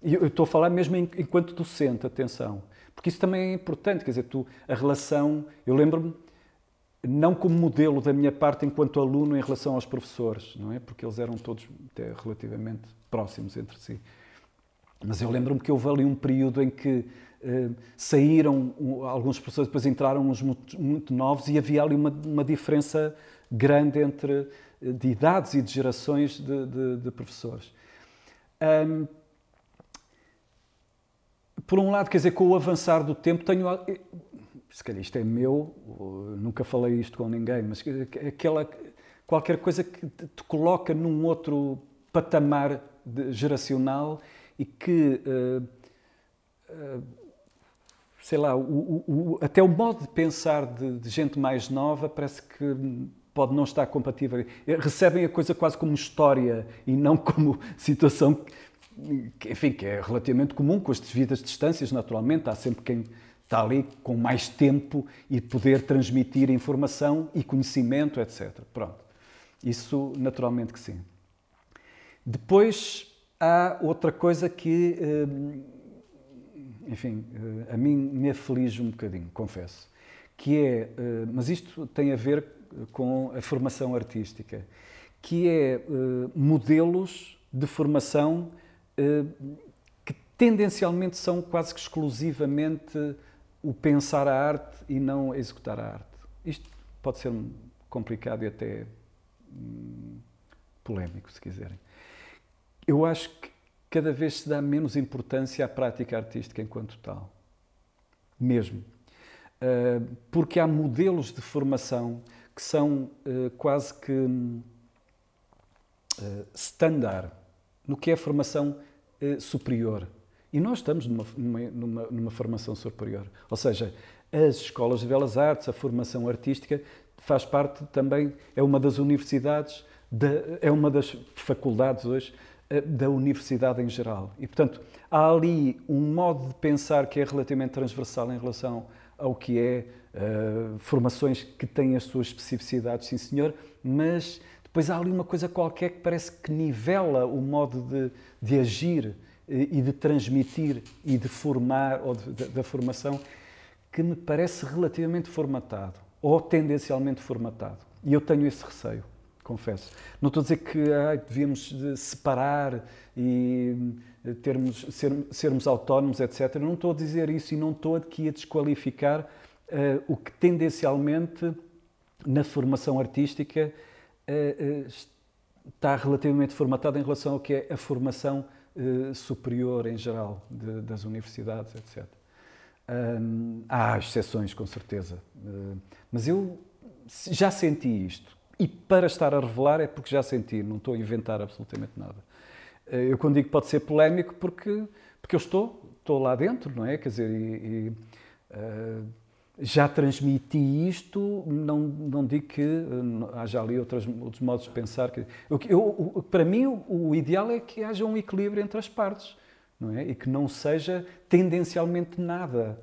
E eu estou a falar mesmo enquanto docente, atenção. Porque isso também é importante, quer dizer, tu, a relação, eu lembro-me, não como modelo da minha parte enquanto aluno em relação aos professores, não é? Porque eles eram todos até relativamente próximos entre si. Mas eu lembro-me que houve ali um período em que eh, saíram alguns professores, depois entraram uns muito, muito novos e havia ali uma, uma, diferença grande entre eh, de idades e de gerações de, de, de professores. Um, por um lado, quer dizer, com o avançar do tempo, tenho. Eh, se calhar isto é meu, eh, nunca falei isto com ninguém, mas aquela, qualquer coisa que te coloca num outro patamar de, geracional e que. Uh, uh, sei lá, o, o, o, até o modo de pensar de, de, gente mais nova parece que pode não estar compatível. Recebem a coisa quase como história e não como situação enfim, que é relativamente comum com as devidas distâncias, naturalmente, há sempre quem está ali com mais tempo e poder transmitir informação e conhecimento, etc. Pronto. Isso naturalmente que sim. Depois há outra coisa que, eh, enfim, eh, a mim me aflige um bocadinho, confesso, que é, eh, mas isto tem a ver com a formação artística, que é modelos de formação que tendencialmente são quase que exclusivamente o pensar a arte e não executar a arte. Isto pode ser complicado e até hum, polémico, se quiserem. Eu acho que cada vez se dá menos importância à prática artística enquanto tal. Mesmo. Eh, porque há modelos de formação que são eh, quase que hum, eh, standard no que é a formação eh, superior. E nós estamos numa, numa, numa, formação superior. Ou seja, as escolas de belas artes, a formação artística, faz parte também, é uma das universidades, é uma das faculdades hoje eh, da universidade em geral. E, portanto, há ali um modo de pensar que é relativamente transversal em relação ao que é eh, formações que têm as suas especificidades, sim senhor, mas depois há ali uma coisa qualquer que parece que nivela o modo de, de agir eh, e de transmitir e de formar, ou da formação, que me parece relativamente formatado, ou tendencialmente formatado. E eu tenho esse receio, confesso. Não estou a dizer que ai, devíamos separar e eh, termos, ser, sermos autónomos, etc. Não estou a dizer isso e não estou aqui a desqualificar uh, o que tendencialmente na formação artística eh, eh, está relativamente formatado em relação ao que é a formação eh, superior em geral das universidades, etc. há exceções, com certeza. Mas eu já senti isto. E para estar a revelar é porque já senti, não estou a inventar absolutamente nada. Eu quando digo pode ser polémico porque, porque eu estou, estou lá dentro, não é? Quer dizer, e, e uh, já transmiti isto, não, não digo que eh, haja ali outros, outros modos de pensar. Que, eu, eu, para mim, o, o, ideal é que haja um equilíbrio entre as partes não é? e que não seja tendencialmente nada.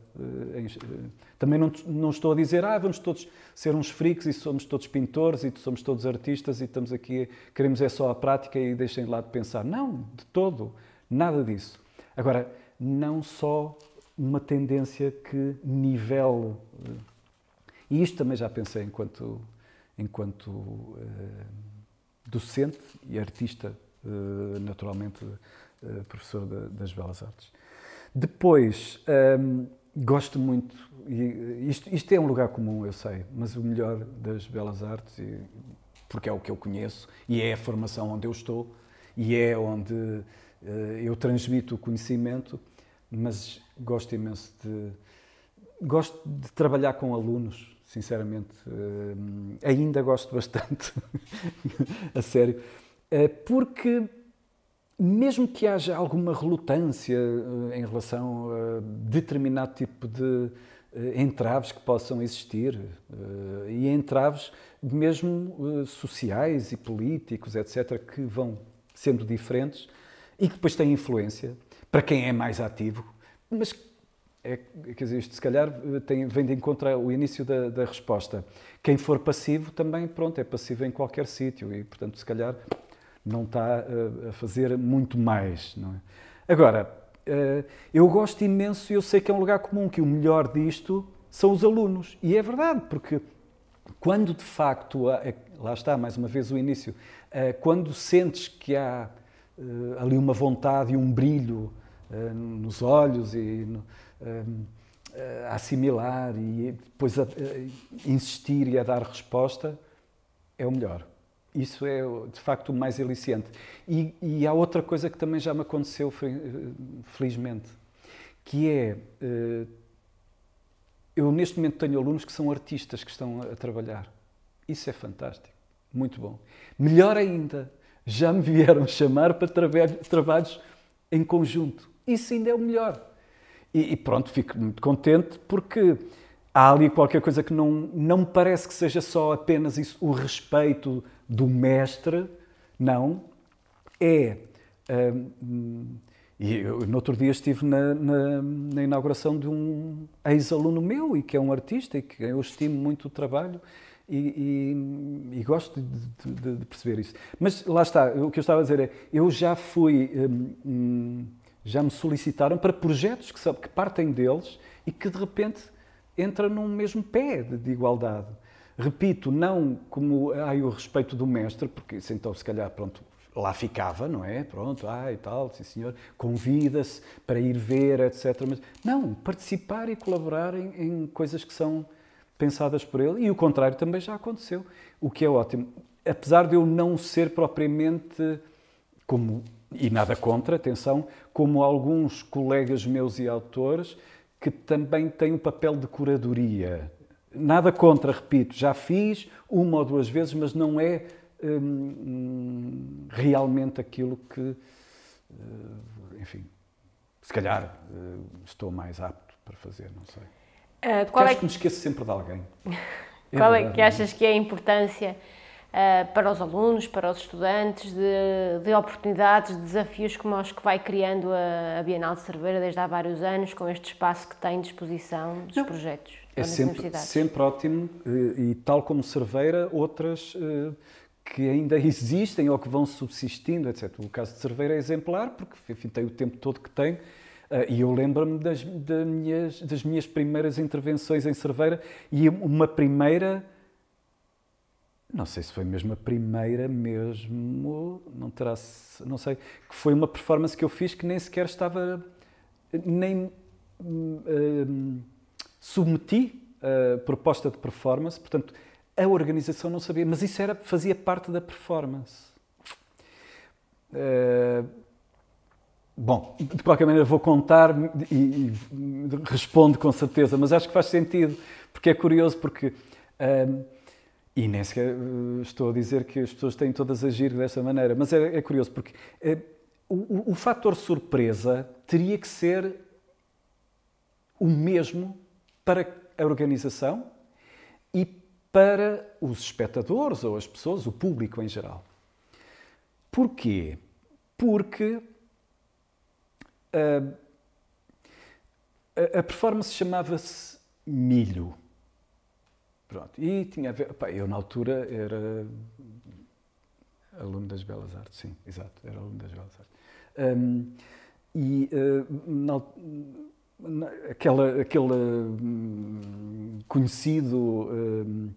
Eh, eh, também não, não estou a dizer, ah, vamos todos ser uns freaks e somos todos pintores e somos todos artistas e estamos aqui, queremos é só a prática e deixem lado de pensar. Não, de todo, nada disso. Agora, não só uma tendência que nivele. E isto também já pensei enquanto, enquanto eh, docente e artista, eh, naturalmente eh, professor de, das belas artes. Depois, ehm, gosto muito, e isto, isto é um lugar comum, eu sei, mas o melhor das belas artes, e, porque é o que eu conheço e é a formação onde eu estou e é onde eu transmito o conhecimento, mas gosto imenso de. Gosto de trabalhar com alunos, sinceramente. Uh, ainda gosto bastante, a sério. Uh, porque, mesmo que haja alguma relutância uh, em relação a determinado tipo de entraves que possam existir, e entraves mesmo sociais e políticos, etc., que vão sendo diferentes e que depois têm influência para quem é mais ativo mas, é, quer dizer, isto se calhar eh, tem, vem de encontro ao início da, da, resposta. Quem for passivo também, pronto, é passivo em qualquer sítio e, portanto, se calhar não está eh, a fazer muito mais. É? Agora, eh, eu gosto imenso, e eu sei que é um lugar comum, que o melhor disto são os alunos. E é verdade, porque quando de facto, é, lá está mais uma vez o início, quando sentes que há ali uma vontade e um brilho eh, nos olhos e eh, eh, a assimilar e depois a insistir e a dar resposta é o melhor. Isso é de facto o mais eliciente E, e há outra coisa que também já me aconteceu, felizmente, que é eu neste momento tenho alunos que são artistas que estão a trabalhar. Isso é fantástico, muito bom. Melhor ainda, já me vieram chamar para trabalhos em conjunto. Isso ainda é o melhor. E, e pronto, fico muito contente porque há ali qualquer coisa que não, não me parece que seja só apenas isso, o respeito do mestre, não. É. Hum, e eu, no outro dia estive na, na, na inauguração de um ex-aluno meu, e que é um artista, e que eu estimo muito o trabalho, e, e, e gosto de, de, de, perceber isso. Mas lá está, o que eu estava a dizer é: eu já fui. hum, hum já me solicitaram para projetos que, sabe, que partem deles e que de repente entra num mesmo pé de, de igualdade. Repito, não como ai, o respeito do mestre, porque então se calhar pronto, lá ficava, não é? Pronto, ah e tal, sim senhor, convida-se para ir ver, etc. Mas não, participar e colaborar em, em coisas que são pensadas por ele e o contrário também já aconteceu, o que é ótimo. Apesar de eu não ser propriamente como e nada contra, atenção, como alguns colegas meus e autores que também têm um papel de curadoria. Nada contra, repito, já fiz uma ou duas vezes, mas não é hum, realmente aquilo que, eh, enfim, se calhar eh, estou mais apto para fazer, não sei. Uh, qual é acho que... que me esqueço sempre de alguém. qual é que achas que é a importância eh, para os alunos, para os estudantes, de, de, oportunidades, de desafios como os que vai criando a, Bienal de Cerveira desde há vários anos, com este espaço que tem à disposição dos Não. projetos. É sempre, sempre ótimo eh, e, tal como Cerveira, outras eh, que ainda existem ou que vão subsistindo, etc. O caso de Cerveira é exemplar, porque enfim, tem o tempo todo que tem. Uh, e eu lembro-me das, das, minhas, das minhas primeiras intervenções em Cerveira e uma primeira não sei se foi mesmo a primeira mesmo, não terá, não sei, que foi uma performance que eu fiz que nem sequer estava, nem hum, hum, submeti a proposta de performance, portanto, a organização não sabia, mas isso era, fazia parte da performance. Uh, bom, de qualquer maneira vou contar e, e, respondo com certeza, mas acho que faz sentido, porque é curioso, porque... Hum, e nem sequer eh, estou a dizer que as pessoas têm todas a agir desta maneira, mas é, é curioso porque é, o, o fator surpresa teria que ser o mesmo para a organização e para os espectadores ou as pessoas, o público em geral. Porquê? Porque eh, a, a performance chamava-se milho. Pronto, e tinha a ver, eu na altura era aluno das Belas Artes, sim, exato, era aluno das Belas Artes. Um, e uh, na, na, aquela, aquele hum, conhecido, uh,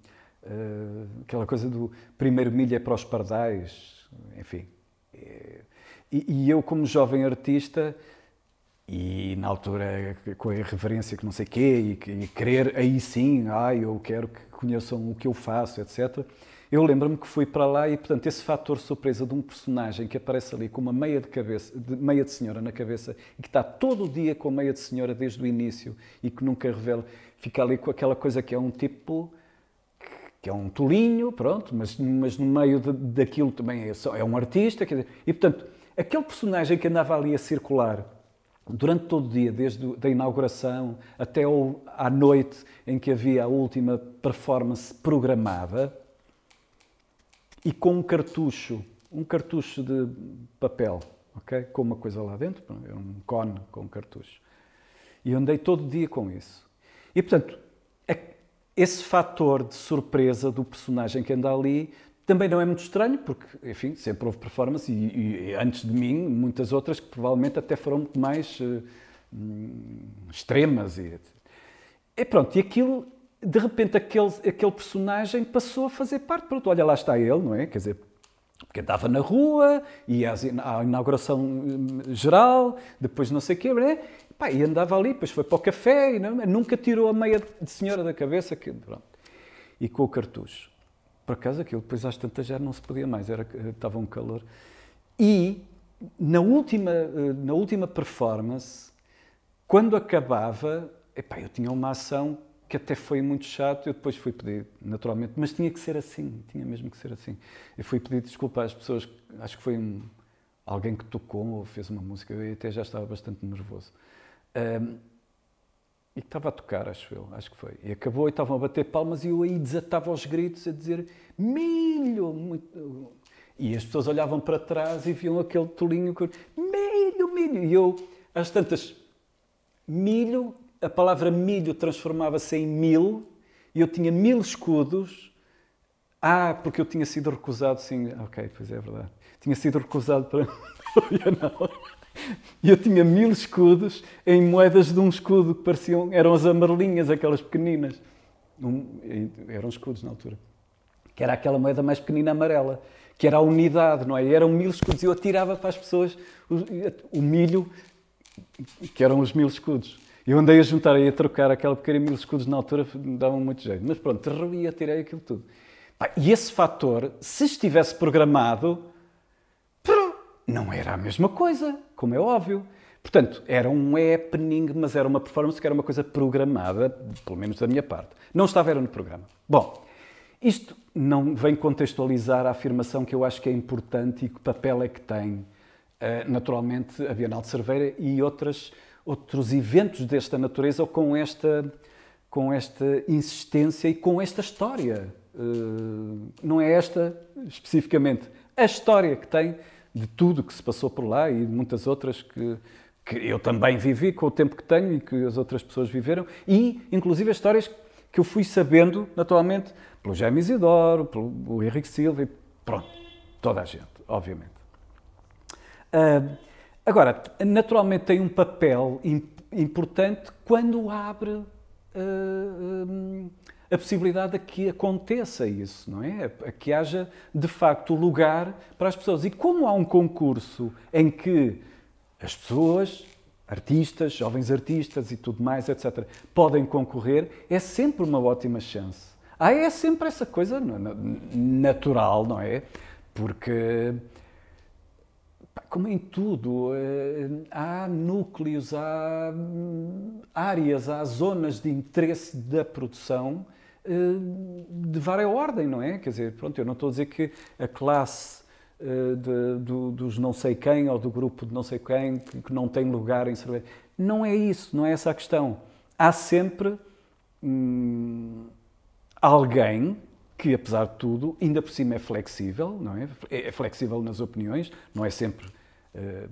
aquela coisa do primeiro milho é para os pardais, enfim. E, e eu, como jovem artista, e na altura, com a irreverência que não sei quê, e, e querer aí sim, ah, eu quero que conheçam o que eu faço, etc. Eu lembro-me que fui para lá e, portanto, esse fator surpresa de um personagem que aparece ali com uma meia de, cabeça, de meia de senhora na cabeça e que está todo o dia com a meia de senhora desde o início e que nunca revela, fica ali com aquela coisa que é um tipo que é um tolinho, pronto, mas, mas no meio de, daquilo também é, só, é um artista. Quer dizer, e, portanto, aquele personagem que andava ali a circular durante todo o dia, desde a inauguração até ao, à noite em que havia a última performance programada, e com um cartucho, um cartucho de papel, ok? Com uma coisa lá dentro, era um cone com um cartucho. E andei todo o dia com isso. E, portanto, é, esse fator de surpresa do personagem que anda ali também não é muito estranho, porque, enfim, sempre houve performance e, e antes de mim, muitas outras que provavelmente até foram muito mais uh, extremas. E, e pronto, e aquilo, de repente, aquele, aquele personagem passou a fazer parte. Pronto, olha, lá está ele, não é? Quer dizer, porque andava na rua, ia à inauguração hum, geral, depois não sei o quê, né? Pá, e andava ali, depois foi para o café, e não, nunca tirou a meia de senhora da cabeça, que, pronto, e com o cartucho. Por acaso aquilo, depois às tantas já não se podia mais, era, eh, estava um calor. E na última, eh, na última performance, quando acabava, epá, eu tinha uma ação que até foi muito chato, eu depois fui pedir, naturalmente, mas tinha que ser assim, tinha mesmo que ser assim. Eu fui pedir desculpa às pessoas, acho que foi um, alguém que tocou ou fez uma música, eu até já estava bastante nervoso. Um, e estava a tocar, acho eu, acho que foi. E acabou e estavam a bater palmas e eu aí desatava aos gritos a dizer milho! Muito... E as pessoas olhavam para trás e viam aquele tolinho com milho, milho! E eu, às tantas, milho, a palavra milho transformava-se em mil e eu tinha mil escudos. Ah, porque eu tinha sido recusado, sim. Ok, pois é, é verdade. Tinha sido recusado para. E eu tinha mil escudos em moedas de um escudo, que pareciam, eram as amarelinhas, aquelas pequeninas. Um, eram escudos na altura. Que era aquela moeda mais pequenina amarela, que era a unidade, não é? E eram mil escudos. E eu atirava para as pessoas o, o milho, que eram os mil escudos. Eu andei a juntar e a trocar aquela pequena mil escudos na altura, dava muito jeito. Mas pronto, terroria, atirei aquilo tudo. E esse fator, se estivesse programado, não era a mesma coisa, como é óbvio. Portanto, era um happening, mas era uma performance que era uma coisa programada, pelo menos da minha parte. Não estava era no programa. Bom, isto não vem contextualizar a afirmação que eu acho que é importante e que papel é que tem, eh, naturalmente, a Bienal de Cerveira e outras, outros eventos desta natureza ou com esta, com esta insistência e com esta história. Eh, não é esta especificamente, a história que tem de tudo que se passou por lá e de muitas outras que, que eu também vivi com o tempo que tenho e que as outras pessoas viveram, e inclusive as histórias que eu fui sabendo, naturalmente, pelo Jaime Isidoro, pelo Henrique Silva e pronto, toda a gente, obviamente. Uh, agora, naturalmente tem um papel importante quando abre. Uh, a possibilidade de que aconteça isso, não é? A que haja, de facto, lugar para as pessoas. E como há um concurso em que as pessoas, artistas, jovens artistas e tudo mais, etc., podem concorrer, é sempre uma ótima chance. Ah, é sempre essa coisa natural, não é? Porque, como em tudo, eh, há núcleos, há hum, áreas, há zonas de interesse da produção eh, de várias ordem, não é? Quer dizer, pronto, eu não estou a dizer que a classe eh, de, do, dos não sei quem ou do grupo de não sei quem que, que não tem lugar em cerveja. Não é isso, não é essa a questão. Há sempre hum, alguém que, apesar de tudo, ainda por cima é flexível, não é? É, é flexível nas opiniões, não é sempre eh,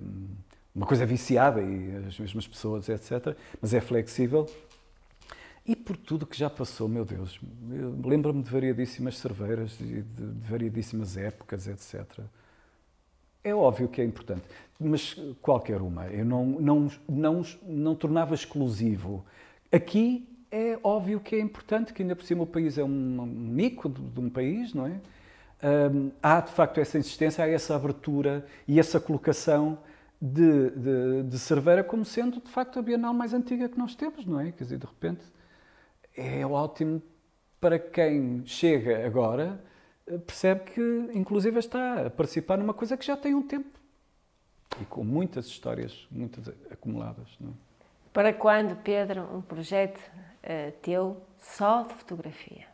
uma coisa viciada e as mesmas pessoas, etc. Mas é flexível e por tudo que já passou, meu Deus, lembro-me de variadíssimas cerveiras e de, de variadíssimas épocas, etc. É óbvio que é importante, mas qualquer uma. Eu não, não, não, não tornava exclusivo. Aqui é óbvio que é importante, que ainda por cima o país é um, mico nico de, de um país, não é? há de facto essa insistência, há essa abertura e essa colocação de, de, de Cerveira como sendo de facto a Bienal mais antiga que nós temos, não é? Quer dizer, de repente é ótimo para quem chega agora, eh, percebe que, inclusive, está a participar numa coisa que já tem um tempo e com muitas histórias, muitas acumuladas. Não? É? Para quando, Pedro, um projeto uh, teu só de fotografia?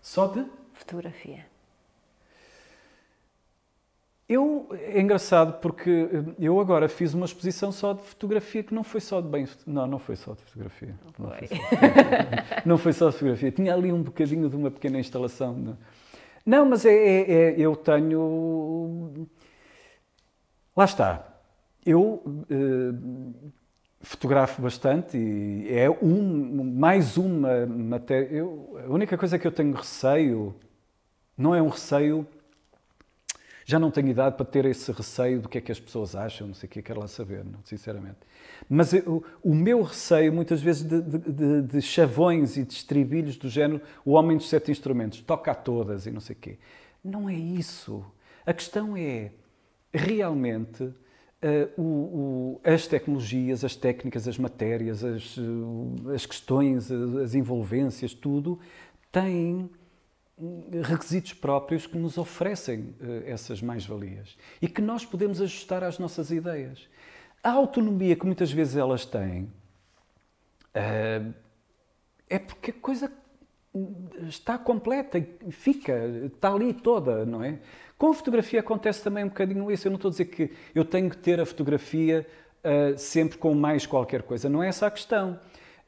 Só de? Fotografia. Eu, é engraçado porque eh, eu agora fiz uma exposição só de fotografia que não foi só de bem. Não, não foi só de fotografia. Não foi, não foi, só, de fotografia. não foi só de fotografia. Tinha ali um bocadinho de uma pequena instalação. Não, é? não mas é, é, é, eu tenho. Lá está. Eu eh, fotografo bastante e é um, mais uma matéria. Eu, a única coisa que eu tenho receio não é um receio já não tenho idade para ter esse receio do que é que as pessoas acham, não sei o que, quero lá saber, não, sinceramente. Mas eu, o meu receio, muitas vezes, de, de, de, chavões e de estribilhos do género o homem dos sete instrumentos, toca a todas e não sei o quê. Não é isso. A questão é, realmente, Uh, o, o, as tecnologias, as técnicas, as matérias, as, uh, as questões, as, as, envolvências, tudo, têm requisitos próprios que nos oferecem eh, essas mais-valias e que nós podemos ajustar às nossas ideias. A autonomia que muitas vezes elas têm eh, é porque a coisa está completa, fica, está ali toda, não é? Com a fotografia acontece também um bocadinho isso. Eu não estou a dizer que eu tenho que ter a fotografia eh, sempre com mais qualquer coisa, não é essa a questão.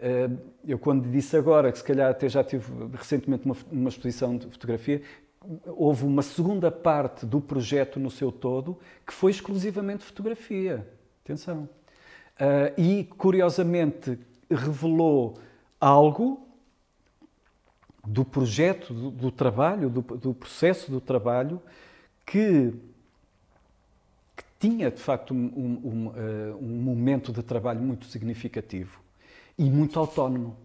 Eh, eu, quando disse agora, que se calhar até já tive recentemente uma, uma exposição de fotografia, houve uma segunda parte do projeto no seu todo que foi exclusivamente fotografia. Atenção. Eh, e, curiosamente, revelou algo do projeto, do, do trabalho, do, do, processo do trabalho, que, que tinha, de facto, um, um, um eh, momento de trabalho muito significativo e muito autónomo.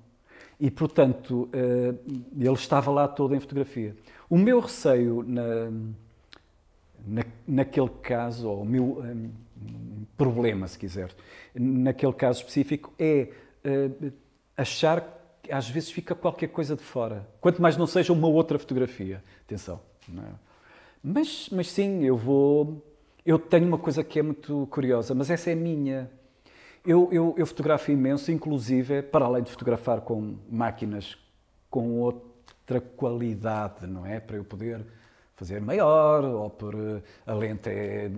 E, portanto, eh, ele estava lá todo em fotografia. O meu receio na, na, naquele caso, ou o meu um, eh, problema, se quiser, naquele caso específico, é uh, achar que às vezes fica qualquer coisa de fora. Quanto mais não seja uma outra fotografia. Atenção. É? mas, mas sim, eu vou. Eu tenho uma coisa que é muito curiosa, mas essa é minha. Eu, eu, eu, fotografo imenso, inclusive, é para além de fotografar com máquinas com outra qualidade, não é? Para eu poder fazer maior, ou por eh, a lente é,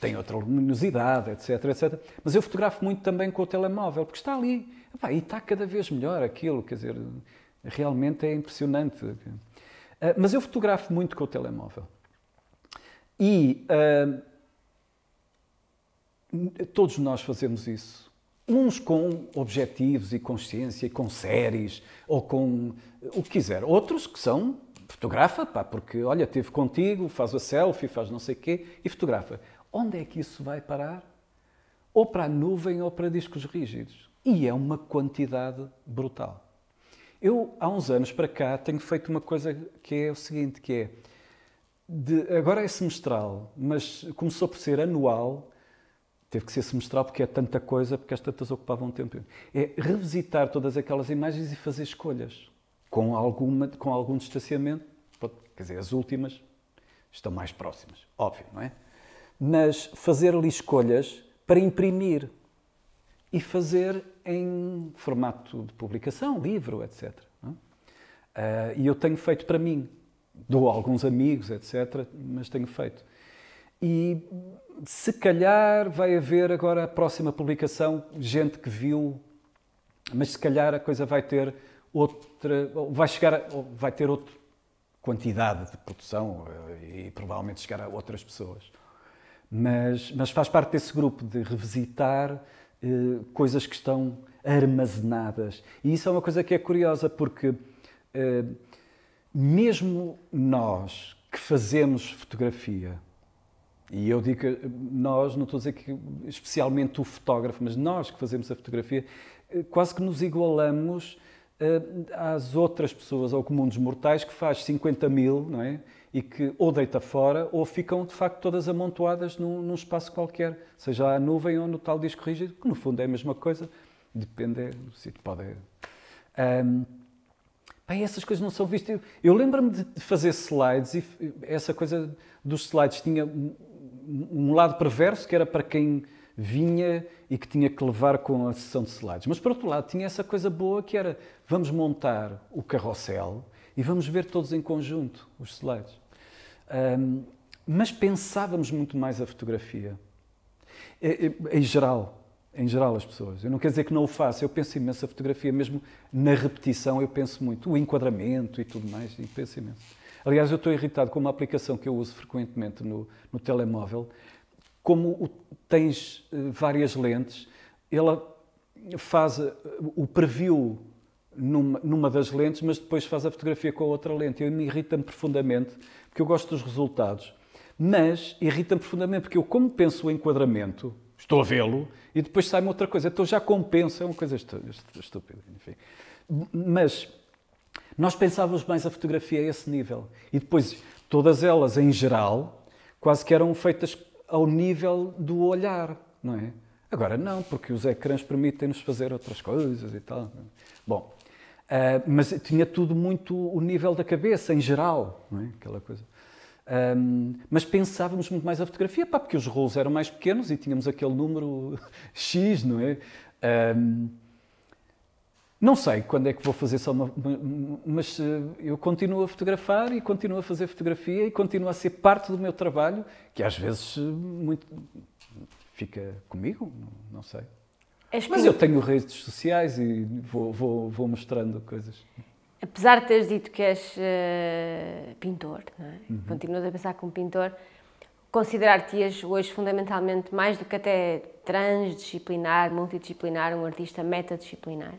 tem outra luminosidade, etc, etc. Mas eu fotografo muito também com o telemóvel, porque está ali, epá, e está cada vez melhor aquilo, quer dizer, realmente é impressionante. Eh, mas eu fotografo muito com o telemóvel. E uh, todos nós fazemos isso Uns com objetivos e consciência, e com séries ou com eh, o que quiser. Outros que são fotografa, pá, porque olha, teve contigo, faz a selfie, faz não sei o quê e fotografa. Onde é que isso vai parar? Ou para a nuvem ou para discos rígidos. E é uma quantidade brutal. Eu, há uns anos para cá, tenho feito uma coisa que é o seguinte, que é... De, agora é semestral, mas começou por ser anual Teve que ser semestral porque é tanta coisa, porque as tantas ocupavam tempo. É revisitar todas aquelas imagens e fazer escolhas. Com, alguma, com algum distanciamento. Quer dizer, as últimas estão mais próximas. Óbvio, não é? Mas fazer ali escolhas para imprimir e fazer em formato de publicação, livro, etc. É? Ah, e eu tenho feito para mim. Dou a alguns amigos, etc., mas tenho feito. E se calhar vai haver agora a próxima publicação gente que viu, mas se calhar a coisa vai ter outra, vai chegar, a, vai ter outra quantidade de produção eh, e provavelmente chegar a outras pessoas. Mas, mas faz parte desse grupo de revisitar eh, coisas que estão armazenadas. E isso é uma coisa que é curiosa, porque eh, mesmo nós que fazemos fotografia, e eu digo, eh, nós, não estou a dizer que especialmente o fotógrafo, mas nós que fazemos a fotografia, eh, quase que nos igualamos eh, às outras pessoas, ao comum dos mortais, que faz 50 mil, não é? E que ou deita fora, ou ficam de facto todas amontoadas num, num espaço qualquer, seja à nuvem ou no tal disco rígido, que no fundo é a mesma coisa, depende do é sítio, pode. Um, é. Pai, essas coisas não são vistas. Eu, eu lembro-me de fazer slides e essa coisa dos slides tinha um lado perverso que era para quem vinha e que tinha que levar com a sessão de slides. Mas, por outro lado, tinha essa coisa boa que era vamos montar o carrossel e vamos ver todos em conjunto os slides. Um, mas pensávamos muito mais a fotografia. É, é, em geral, em geral as pessoas. Eu não quero dizer que não o faça, eu penso imenso a fotografia, mesmo na repetição eu penso muito, o enquadramento e tudo mais, eu penso imenso. Aliás, eu estou irritado com uma aplicação que eu uso frequentemente no, no telemóvel. Como o, tens eh, várias lentes, ela faz eh, o preview numa, numa, das lentes, mas depois faz a fotografia com a outra lente. Eu me irrita-me profundamente, porque eu gosto dos resultados. Mas irrita-me profundamente, porque eu, como penso o enquadramento, estou a vê-lo, e depois sai-me outra coisa. Então já compensa, é uma coisa estúpida, enfim. Mas nós pensávamos mais a fotografia a esse nível. E depois, todas elas, em geral, quase que eram feitas ao nível do olhar, não é? Agora não, porque os ecrãs permitem-nos fazer outras coisas e tal. Bom, uh, mas tinha tudo muito o nível da cabeça, em geral, não é? Aquela coisa. Um, ehm, mas pensávamos muito mais a fotografia, pá, porque os rolos eram mais pequenos e tínhamos aquele número X, não é? Um, ehm, não sei quando é que vou fazer só uma, Mas eh, eu continuo a fotografar e continuo a fazer fotografia e continuo a ser parte do meu trabalho, que às vezes eh, muito. fica comigo, não sei. mas eu tenho redes sociais e vou, vou, vou, mostrando coisas. Apesar de teres dito que és uh, pintor, não é? uhum. continuas a pensar como pintor, considerar te hoje fundamentalmente mais do que até transdisciplinar, multidisciplinar, um artista metadisciplinar?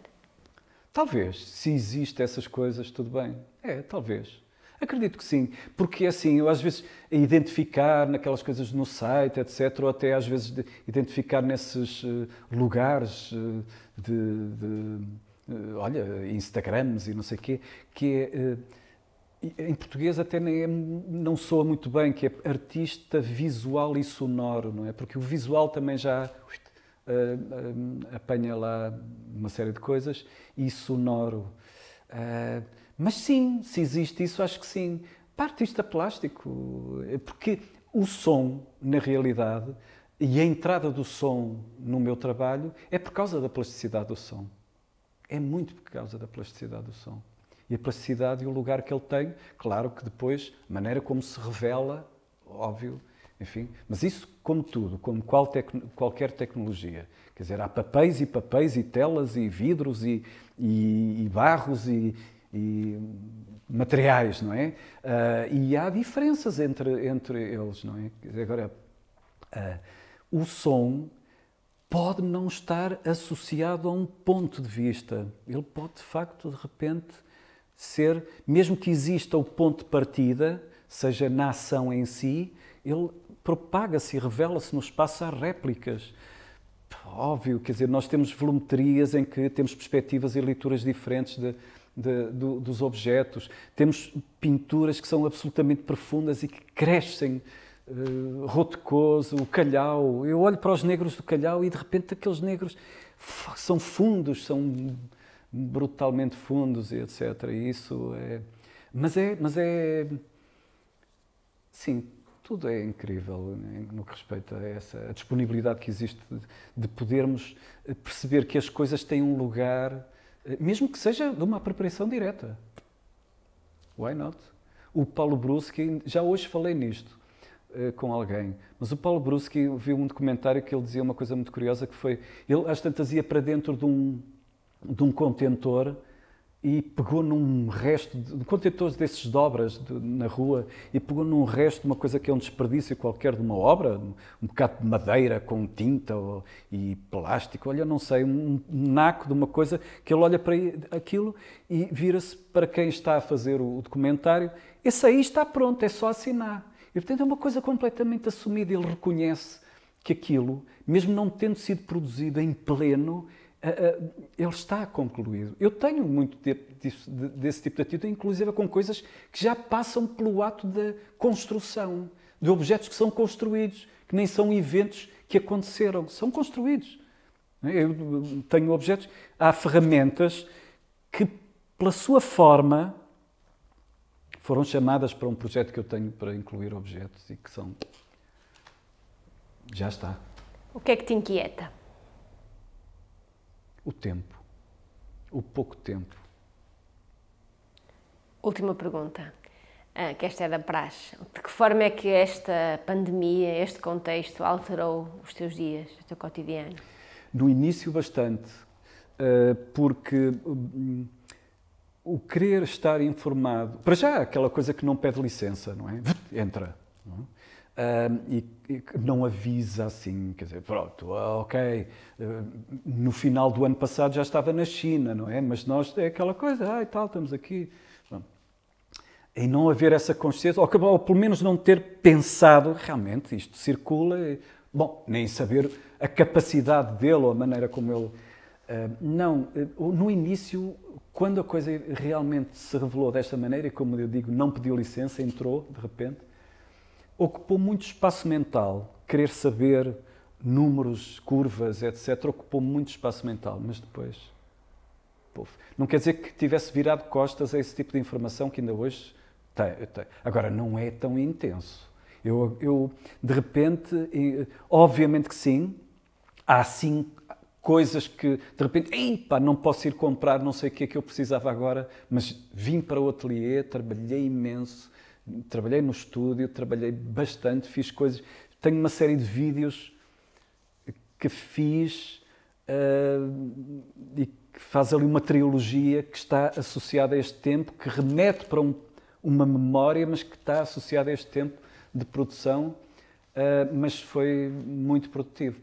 Talvez. Se existem essas coisas, tudo bem. É, talvez. Acredito que sim, porque assim, eu às vezes identificar naquelas coisas no site, etc., ou até às vezes identificar nesses eh, lugares eh, de, de eh, olha, Instagrams e não sei o quê, que é, em português até nem é, não soa muito bem, que é artista visual e sonoro, não é? Porque o visual também já ah, ah, apanha lá uma série de coisas e sonoro. Ah, mas sim, se existe isso, acho que sim. Para artista é plástico, é porque o som, na realidade, e a entrada do som no meu trabalho é por causa da plasticidade do som. É muito por causa da plasticidade do som. E a plasticidade e o lugar que ele tem, claro que depois, a maneira como se revela, óbvio, enfim. Mas isso, como tudo, como qual tec qualquer tecnologia, quer dizer, há papéis e papéis e telas e vidros e, e, e barros e, e, materiais, não é? Uh, e há diferenças entre, entre eles, não é? Dizer, agora, uh, o som pode não estar associado a um ponto de vista. Ele pode, de facto, de repente, ser, mesmo que exista o ponto de partida, seja na ação em si, ele propaga-se e revela-se no espaço a réplicas. Óbvio, quer dizer, nós temos volumetrias em que temos perspectivas e leituras diferentes de, de, do, dos objetos, temos pinturas que são absolutamente profundas e que crescem. Uh, eh, rotecoso, o calhau. Eu olho para os negros do calhau e de repente aqueles negros são fundos, são brutalmente fundos e etc. E isso é. Mas é. Mas é... Sim, tudo é incrível né, no que respeita a essa a disponibilidade que existe de podermos eh, perceber que as coisas têm um lugar, eh, mesmo que seja de uma apropriação direta. Why not? O Paulo Bruschi, já hoje falei nisto eh, com alguém, mas o Paulo Bruschi viu um documentário que ele dizia uma coisa muito curiosa que foi, ele às tantas ia para dentro de um, de um contentor e pegou num resto de contentores desses de obras de, na rua e pegou num resto de uma coisa que é um desperdício qualquer de uma obra, um bocado de madeira com tinta ou, e plástico, olha, não sei, um, naco de uma coisa que ele olha para aquilo e vira-se para quem está a fazer o, o documentário. Esse aí está pronto, é só assinar. E portanto é uma coisa completamente assumida, ele reconhece que aquilo, mesmo não tendo sido produzido em pleno, eh, eh, ele está concluído. Eu tenho muito disso, desse tipo de atitude, inclusive com coisas que já passam pelo ato da construção, de objetos que são construídos, que nem são eventos que aconteceram, são construídos. Eu tenho objetos, há ferramentas que, pela sua forma, foram chamadas para um projeto que eu tenho para incluir objetos e que são. Já está. O que é que te inquieta? o tempo, o pouco tempo. Última pergunta, ah, que esta é da praxe. De que forma é que esta pandemia, este contexto, alterou os teus dias, o teu cotidiano? No início, bastante, ah, porque hum, o querer estar informado. Para já, aquela coisa que não pede licença, não é? Entra. Não é? e não avisa assim, quer dizer, pronto, ok, no final do ano passado já estava na China, não é? Mas nós é aquela coisa, ah, e tal, estamos aqui. Bom, e não haver essa consciência, ou, ou, pelo menos não ter pensado, realmente, isto circula, e, bom, nem saber a capacidade dele ou a maneira como ele. Uh, não, eh, no início, quando a coisa realmente se revelou desta maneira, e como eu digo, não pediu licença, entrou de repente, ocupou muito espaço mental. Querer saber números, curvas, etc., ocupou muito espaço mental, mas depois. puf Não quer dizer que tivesse virado costas a esse tipo de informação que ainda hoje tem. tem. Agora, não é tão intenso. Eu, eu, de repente, obviamente que sim, há sim coisas que, de repente, Ei, pá, não posso ir comprar não sei o que é que eu precisava agora, mas vim para o ateliê, trabalhei imenso, Trabalhei no estúdio, trabalhei bastante, fiz coisas. Tenho uma série de vídeos que fiz uh, e que faz ali uma trilogia que está associada a este tempo, que remete para um, uma memória, mas que está associada a este tempo de produção. Uh, mas foi muito produtivo,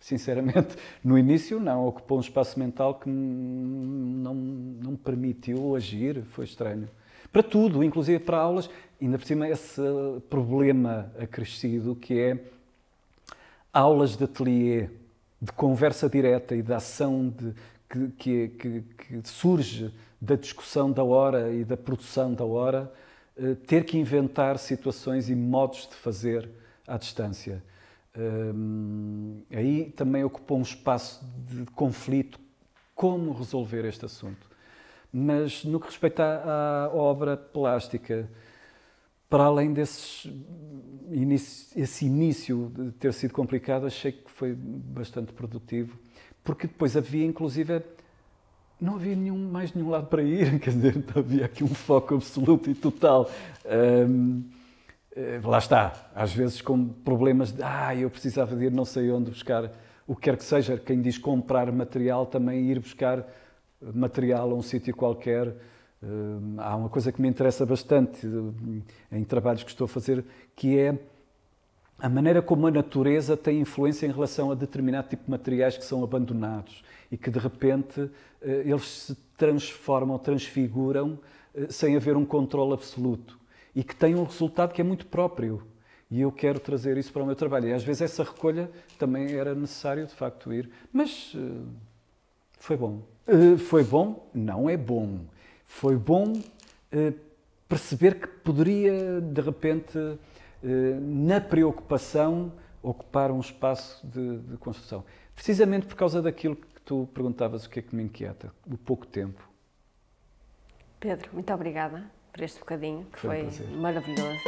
sinceramente. No início, não, ocupou um espaço mental que não, não me permitiu agir, foi estranho. Para tudo, inclusive para aulas, ainda por cima esse problema acrescido que é aulas de ateliê, de conversa direta e de ação de, que, que, que surge da discussão da hora e da produção da hora, eh, ter que inventar situações e modos de fazer à distância. Ehm, aí também ocupou um espaço de conflito como resolver este assunto. Mas no que respeita à, à obra plástica, para além desses esse início de ter sido complicado, achei que foi bastante produtivo, porque depois havia, inclusive, não havia nenhum, mais nenhum lado para ir, quer dizer, havia aqui um foco absoluto e total. Um, eh, lá está, às vezes com problemas de, ah, eu precisava de ir não sei onde buscar o que quer que seja. Quem diz comprar material, também é ir buscar material a um sítio qualquer Hum, há uma coisa que me interessa bastante hum, em trabalhos que estou a fazer, que é a maneira como a natureza tem influência em relação a determinado tipo de materiais que são abandonados e que de repente eh, eles se transformam, transfiguram eh, sem haver um controle absoluto e que tem um resultado que é muito próprio. E eu quero trazer isso para o meu trabalho. E às vezes essa recolha também era necessário, de facto, ir. Mas eh, foi bom. Foi bom? Não é bom foi bom eh, perceber que poderia, de repente, eh, na preocupação, ocupar um espaço de, de construção. Precisamente por causa daquilo que tu perguntavas, o que é que me inquieta, o pouco tempo. Pedro, muito obrigada por este bocadinho, que foi, foi um maravilhoso.